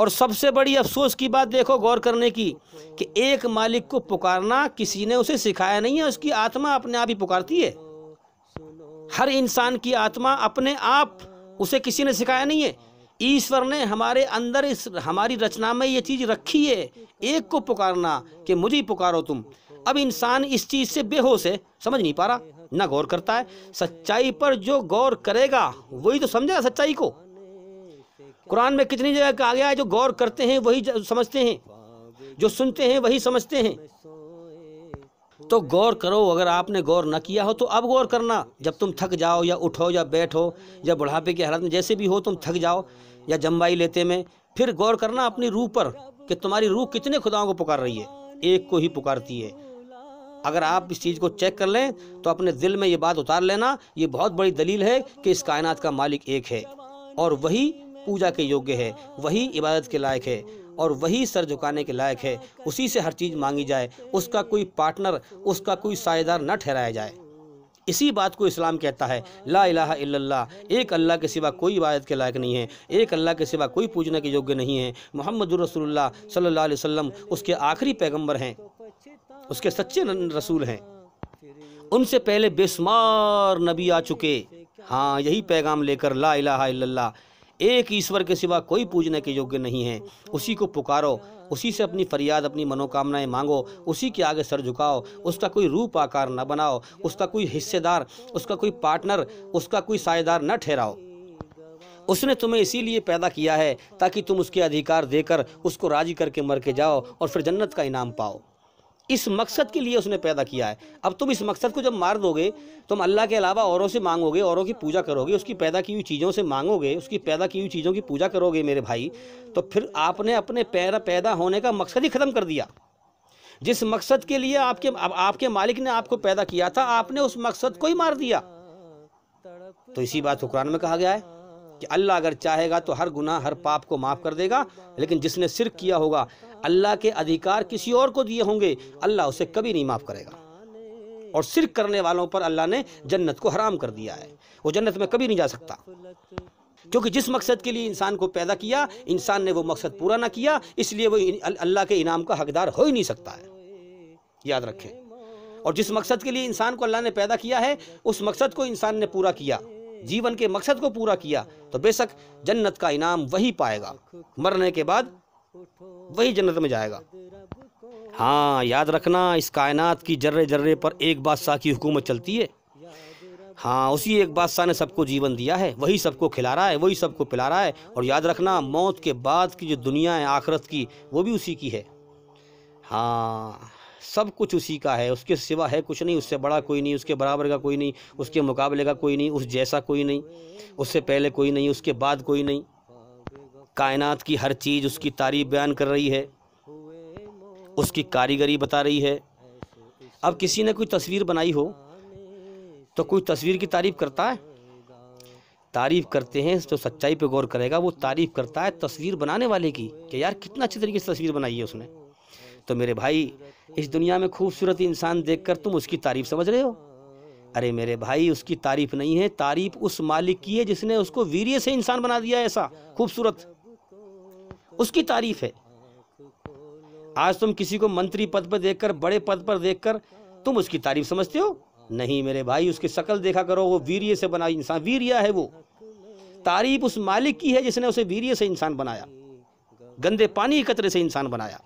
और सबसे बड़ी अफसोस की बात देखो गौर करने की कि एक मालिक को पुकारना किसी ने उसे सिखाया नहीं है उसकी आत्मा अपने आप ही पुकारती है हर इंसान की आत्मा अपने आप उसे किसी ने सिखाया नहीं है ईश्वर ने हमारे अंदर इस हमारी रचना में ये चीज़ रखी है एक को पुकारना कि मुझे ही पुकारो तुम अब इंसान इस चीज़ से बेहोश है समझ नहीं पा रहा ना गौर करता है सच्चाई पर जो गौर करेगा वही तो समझेगा सच्चाई को कुरान में कितनी जगह कहा गया है जो गौर करते हैं वही समझते हैं जो सुनते हैं वही समझते हैं तो गौर करो अगर आपने गौर ना किया हो तो अब गौर करना जब तुम थक जाओ या उठो या बैठो या बुढ़ापे की हालत में जैसे भी हो तुम थक जाओ या जम्बाई लेते में फिर गौर करना अपनी रूह पर कि तुम्हारी रूह कितने खुदाओं को पुकार रही है एक को ही पुकारती है अगर आप इस चीज़ को चेक कर लें तो अपने दिल में ये बात उतार लेना ये बहुत बड़ी दलील है कि इस कायनात का मालिक एक है और वही पूजा के योग्य है वही इबादत के लायक है और वही सर झुकाने के लायक है उसी से हर चीज़ मांगी जाए उसका कोई पार्टनर उसका कोई सायेदार न ठहराया जाए इसी बात को इस्लाम कहता है ला इलाहा इल्लल्लाह एक अल्लाह के सिवा कोई इबादत के लायक नहीं है एक अल्लाह के सिवा कोई पूजने के योग्य नहीं है मोहम्मद रसूलुल्लाह सल्लल्लाहु अलैहि वसल्लम उसके आखिरी पैगंबर हैं उसके सच्चे रसूल हैं उनसे पहले बेशुमार नबी आ चुके हाँ यही पैगाम लेकर ला इलाहा इल्लल्लाह एक ईश्वर के सिवा कोई पूजने के योग्य नहीं है उसी को पुकारो उसी से अपनी फरियाद अपनी मनोकामनाएं मांगो उसी के आगे सर झुकाओ उसका कोई रूप आकार न बनाओ उसका कोई हिस्सेदार उसका कोई पार्टनर उसका कोई सायेदार न ठहराओ उसने तुम्हें इसीलिए पैदा किया है ताकि तुम उसके अधिकार देकर उसको राजी करके मर के जाओ और फिर जन्नत का इनाम पाओ इस मकसद के लिए उसने पैदा किया है अब तुम इस मकसद को जब मार दोगे तुम अल्लाह के अलावा औरों से मांगोगे औरों की पूजा करोगे उसकी पैदा की हुई चीज़ों से मांगोगे उसकी पैदा की हुई चीज़ों की पूजा करोगे मेरे भाई तो फिर आपने अपने पैर पैदा होने का मकसद ही ख़त्म कर दिया जिस मकसद के लिए आपके आपके मालिक ने आपको पैदा किया था आपने उस मकसद को ही मार दिया तो इसी बात को कुरान में कहा गया है कि अल्लाह अगर चाहेगा तो हर गुनाह हर पाप को माफ़ कर देगा लेकिन जिसने सिर किया होगा अल्लाह के अधिकार किसी और को दिए होंगे अल्लाह उसे कभी नहीं माफ़ करेगा और सिर्क करने वालों पर अल्लाह ने जन्नत को हराम कर दिया है वो जन्नत में कभी नहीं जा सकता क्योंकि जिस मकसद के लिए इंसान को पैदा किया इंसान ने वो मकसद पूरा ना किया इसलिए वो अल्लाह के इनाम का हकदार हो ही नहीं सकता है याद रखें और जिस मकसद के लिए इंसान को अल्लाह ने पैदा किया है उस मकसद को इंसान ने पूरा किया जीवन के मकसद को पूरा किया तो बेशक जन्नत का इनाम वही पाएगा मरने के बाद वही जन्नत में जाएगा हाँ याद रखना इस कायनात की जर्रे जर्रे पर एक बादशाह की हुकूमत चलती है हाँ उसी एक बादशाह ने सबको जीवन दिया है वही सबको खिला रहा है वही सबको पिला रहा है और याद रखना मौत के बाद की जो दुनिया है आखरत की वो भी उसी की है हाँ सब कुछ उसी का है उसके सिवा है कुछ नहीं उससे बड़ा कोई नहीं उसके बराबर का कोई नहीं उसके मुकाबले का कोई नहीं उस जैसा कोई नहीं उससे पहले कोई नहीं उसके बाद कोई नहीं कायनात की हर चीज़ उसकी तारीफ बयान कर रही है उसकी कारीगरी बता रही है अब किसी ने कोई तस्वीर बनाई हो तो कोई तस्वीर की तारीफ करता है तारीफ करते हैं तो सच्चाई पे गौर करेगा वो तारीफ करता है तस्वीर बनाने वाले की कि यार कितना अच्छे तरीके से तस्वीर बनाई है उसने तो मेरे भाई इस दुनिया में खूबसूरत इंसान देखकर तुम उसकी तारीफ समझ रहे हो अरे मेरे भाई उसकी तारीफ नहीं है तारीफ उस मालिक की है जिसने उसको वीर्य से इंसान बना दिया ऐसा खूबसूरत उसकी तारीफ है आज तुम किसी को मंत्री पद पर देखकर बड़े पद पर देखकर तुम उसकी तारीफ समझते हो नहीं मेरे भाई उसकी शकल देखा करो वो वीर्य से बना इंसान वीरिया है वो तारीफ उस मालिक की है जिसने उसे वीर्य से इंसान बनाया गंदे पानी कतरे से इंसान बनाया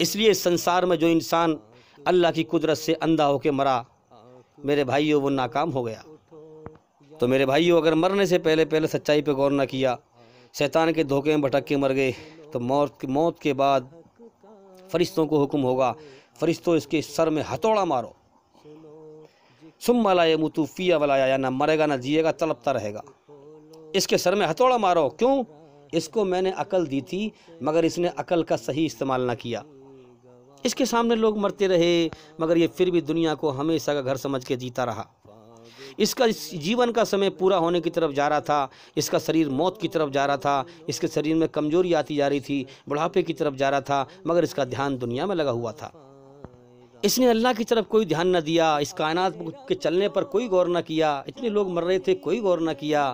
इसलिए इस संसार में जो इंसान अल्लाह की कुदरत से अंधा होकर मरा मेरे भाइयों वो नाकाम हो गया तो मेरे भाइयों अगर मरने से पहले पहले सच्चाई पर गौर ना किया शैतान के धोखे में भटक के मर गए तो मौत मौत के बाद फरिश्तों को हुक्म होगा फरिश्तों इसके सर में हथौड़ा मारो सुम वाला ये मुतूफिया वाला या ना मरेगा ना जिएगा तलपता रहेगा इसके सर में हथौड़ा मारो क्यों इसको मैंने अकल दी थी मगर इसने अकल का सही इस्तेमाल ना किया इसके सामने लोग मरते रहे मगर ये फिर भी दुनिया को हमेशा का घर समझ के जीता रहा इसका जीवन का समय पूरा होने की तरफ जा रहा था इसका शरीर मौत की तरफ जा रहा था इसके शरीर में कमजोरी आती जा रही थी बुढ़ापे की तरफ जा रहा था मगर इसका ध्यान दुनिया में लगा हुआ था इसने अल्लाह की तरफ कोई ध्यान न दिया इस कायनात के चलने पर कोई गौर न किया इतने लोग मर रहे थे कोई गौर न किया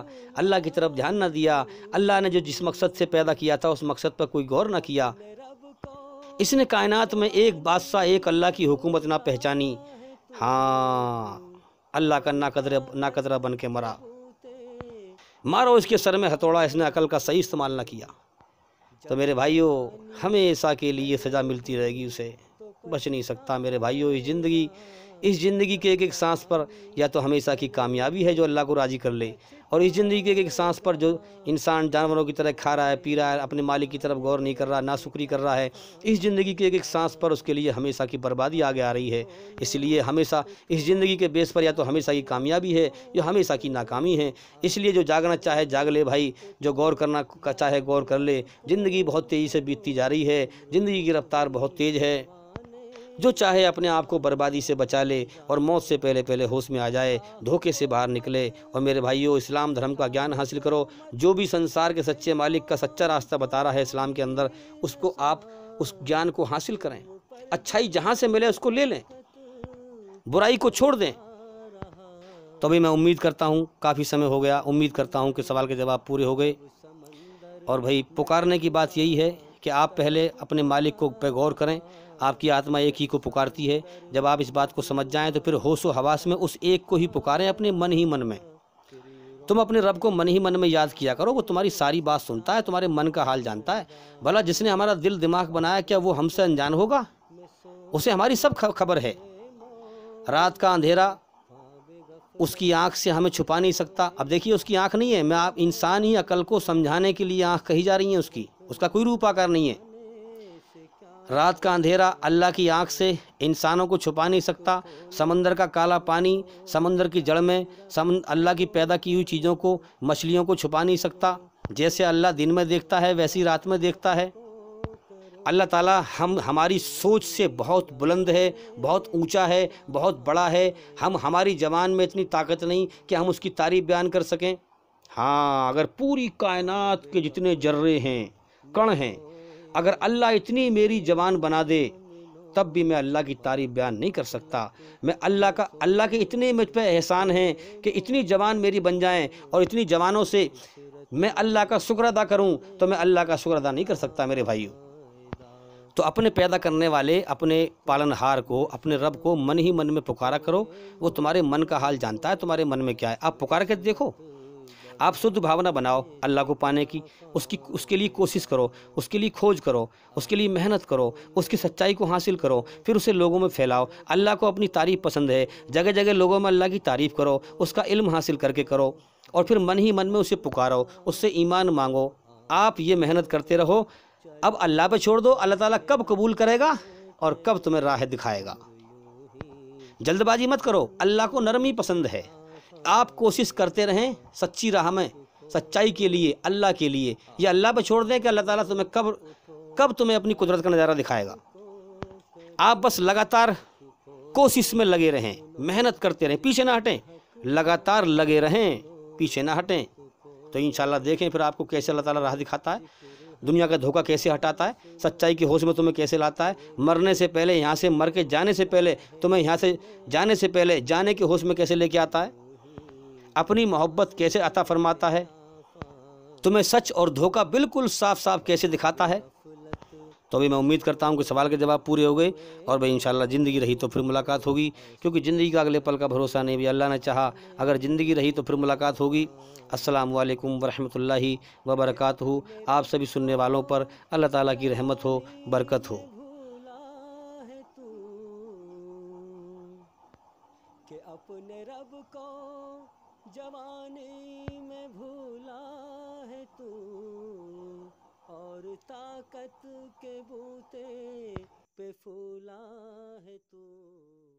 अल्लाह की तरफ ध्यान न दिया अल्लाह ने जो जिस मकसद से पैदा किया था उस मकसद पर कोई गौर न किया इसने कायनात में एक बादशाह एक अल्लाह की हुकूमत ना पहचानी हाँ अल्लाह का ना कदरे ना कदरा बन के मरा मारो इसके सर में हथौड़ा इसने अकल का सही इस्तेमाल ना किया तो मेरे भाइयों हमेशा के लिए सज़ा मिलती रहेगी उसे बच नहीं सकता मेरे भाइयों ये ज़िंदगी इस ज़िंदगी के एक एक सांस पर या तो हमेशा की कामयाबी है जो अल्लाह को राज़ी कर ले और इस ज़िंदगी के एक एक सांस पर जो इंसान जानवरों की तरह खा रहा है पी रहा है अपने मालिक की तरफ गौर नहीं कर रहा ना शुक्री कर रहा है इस ज़िंदगी के एक एक सांस पर उसके लिए हमेशा की बर्बादी आगे आ रही है इसलिए हमेशा इस ज़िंदगी के बेस पर या तो हमेशा की कामयाबी है या हमेशा की नाकामी है इसलिए जो जागना चाहे जाग ले भाई जो गौर करना चाहे गौर कर ले ज़िंदगी बहुत तेज़ी से बीतती जा रही है ज़िंदगी की रफ्तार बहुत तेज़ है जो चाहे अपने आप को बर्बादी से बचा ले और मौत से पहले पहले होश में आ जाए धोखे से बाहर निकले और मेरे भाइयों इस्लाम धर्म का ज्ञान हासिल करो जो भी संसार के सच्चे मालिक का सच्चा रास्ता बता रहा है इस्लाम के अंदर उसको आप उस ज्ञान को हासिल करें अच्छाई जहाँ से मिले उसको ले लें बुराई को छोड़ दें तो अभी मैं उम्मीद करता हूँ काफ़ी समय हो गया उम्मीद करता हूँ कि सवाल के जवाब पूरे हो गए और भाई पुकारने की बात यही है कि आप पहले अपने मालिक को पे गौर करें आपकी आत्मा एक ही को पुकारती है जब आप इस बात को समझ जाएं तो फिर होशो हवास में उस एक को ही पुकारें अपने मन ही मन में तुम अपने रब को मन ही मन में याद किया करो वो तुम्हारी सारी बात सुनता है तुम्हारे मन का हाल जानता है भला जिसने हमारा दिल दिमाग बनाया क्या वो हमसे अनजान होगा उसे हमारी सब खबर है रात का अंधेरा उसकी आँख से हमें छुपा नहीं सकता अब देखिए उसकी आँख नहीं है मैं आप इंसान ही अकल को समझाने के लिए आँख कही जा रही है उसकी उसका कोई रूप आकार नहीं है रात का अंधेरा अल्लाह की आंख से इंसानों को छुपा नहीं सकता समंदर का काला पानी समंदर की जड़ में अल्लाह की पैदा की हुई चीज़ों को मछलियों को छुपा नहीं सकता जैसे अल्लाह दिन में देखता है वैसी रात में देखता है अल्लाह ताला हम हमारी सोच से बहुत बुलंद है बहुत ऊंचा है बहुत बड़ा है हम हमारी जबान में इतनी ताकत नहीं कि हम उसकी तारीफ बयान कर सकें हाँ अगर पूरी कायनात के जितने जर्रे हैं कण हैं अगर अल्लाह इतनी मेरी जबान बना दे तब भी मैं अल्लाह की तारीफ बयान नहीं कर सकता मैं अल्लाह का अल्लाह के इतने मुझ पर एहसान हैं कि इतनी जबान मेरी बन जाएं और इतनी जबानों से मैं अल्लाह का शुक्र अदा करूँ तो मैं अल्लाह का शुक्र अदा नहीं कर सकता मेरे भाइयों तो अपने पैदा करने वाले अपने पालनहार को अपने रब को मन ही मन में पुकारा करो वो तुम्हारे मन का हाल जानता है तुम्हारे मन में क्या है आप पुकार के देखो आप शुद्ध भावना बनाओ अल्लाह को पाने की उसकी उसके लिए कोशिश करो उसके लिए खोज करो उसके लिए मेहनत करो उसकी सच्चाई को हासिल करो फिर उसे लोगों में फैलाओ अल्लाह को अपनी तारीफ़ पसंद है जगह जगह लोगों में अल्लाह की तारीफ़ करो उसका इल्म हासिल करके करो और फिर मन ही मन में उसे पुकारो उससे ईमान मांगो आप ये मेहनत करते रहो अब अल्लाह पर छोड़ दो अल्लाह ताला कब कबूल करेगा और कब तुम्हें राह दिखाएगा जल्दबाजी मत करो अल्लाह को नरमी पसंद है आप कोशिश करते रहें सच्ची राह में सच्चाई के लिए अल्लाह के लिए या अल्लाह पर छोड़ दें कि अल्लाह ताला तुम्हें कब कब तुम्हें अपनी कुदरत का नज़ारा दिखाएगा आप बस लगातार कोशिश में लगे रहें मेहनत करते रहें पीछे ना हटें लगातार लगे रहें पीछे ना हटें तो इन देखें फिर आपको कैसे अल्लाह ताला राह दिखाता है दुनिया का धोखा कैसे हटाता है सच्चाई के होश में तुम्हें कैसे लाता है मरने से पहले यहाँ से मर के जाने से पहले तुम्हें यहाँ से जाने से पहले जाने के होश में कैसे लेके आता है अपनी मोहब्बत कैसे अता फरमाता है तुम्हें सच और धोखा बिल्कुल साफ साफ कैसे दिखाता है तो अभी मैं उम्मीद करता हूँ कि सवाल के जवाब पूरे हो गए और भाई इंशाल्लाह ज़िंदगी रही तो फिर मुलाकात होगी क्योंकि ज़िंदगी का अगले पल का भरोसा नहीं भी अल्लाह ने चाहा अगर ज़िंदगी रही तो फिर मुलाकात होगी अस्सलाम वालेकुम वरहमतुल्लाहि व बरकातहू आप सभी सुनने वालों पर अल्लाह ताला की रहमत हो बरकत हो जवानी में भूला है तू और ताकत के बूते पे फूला है तू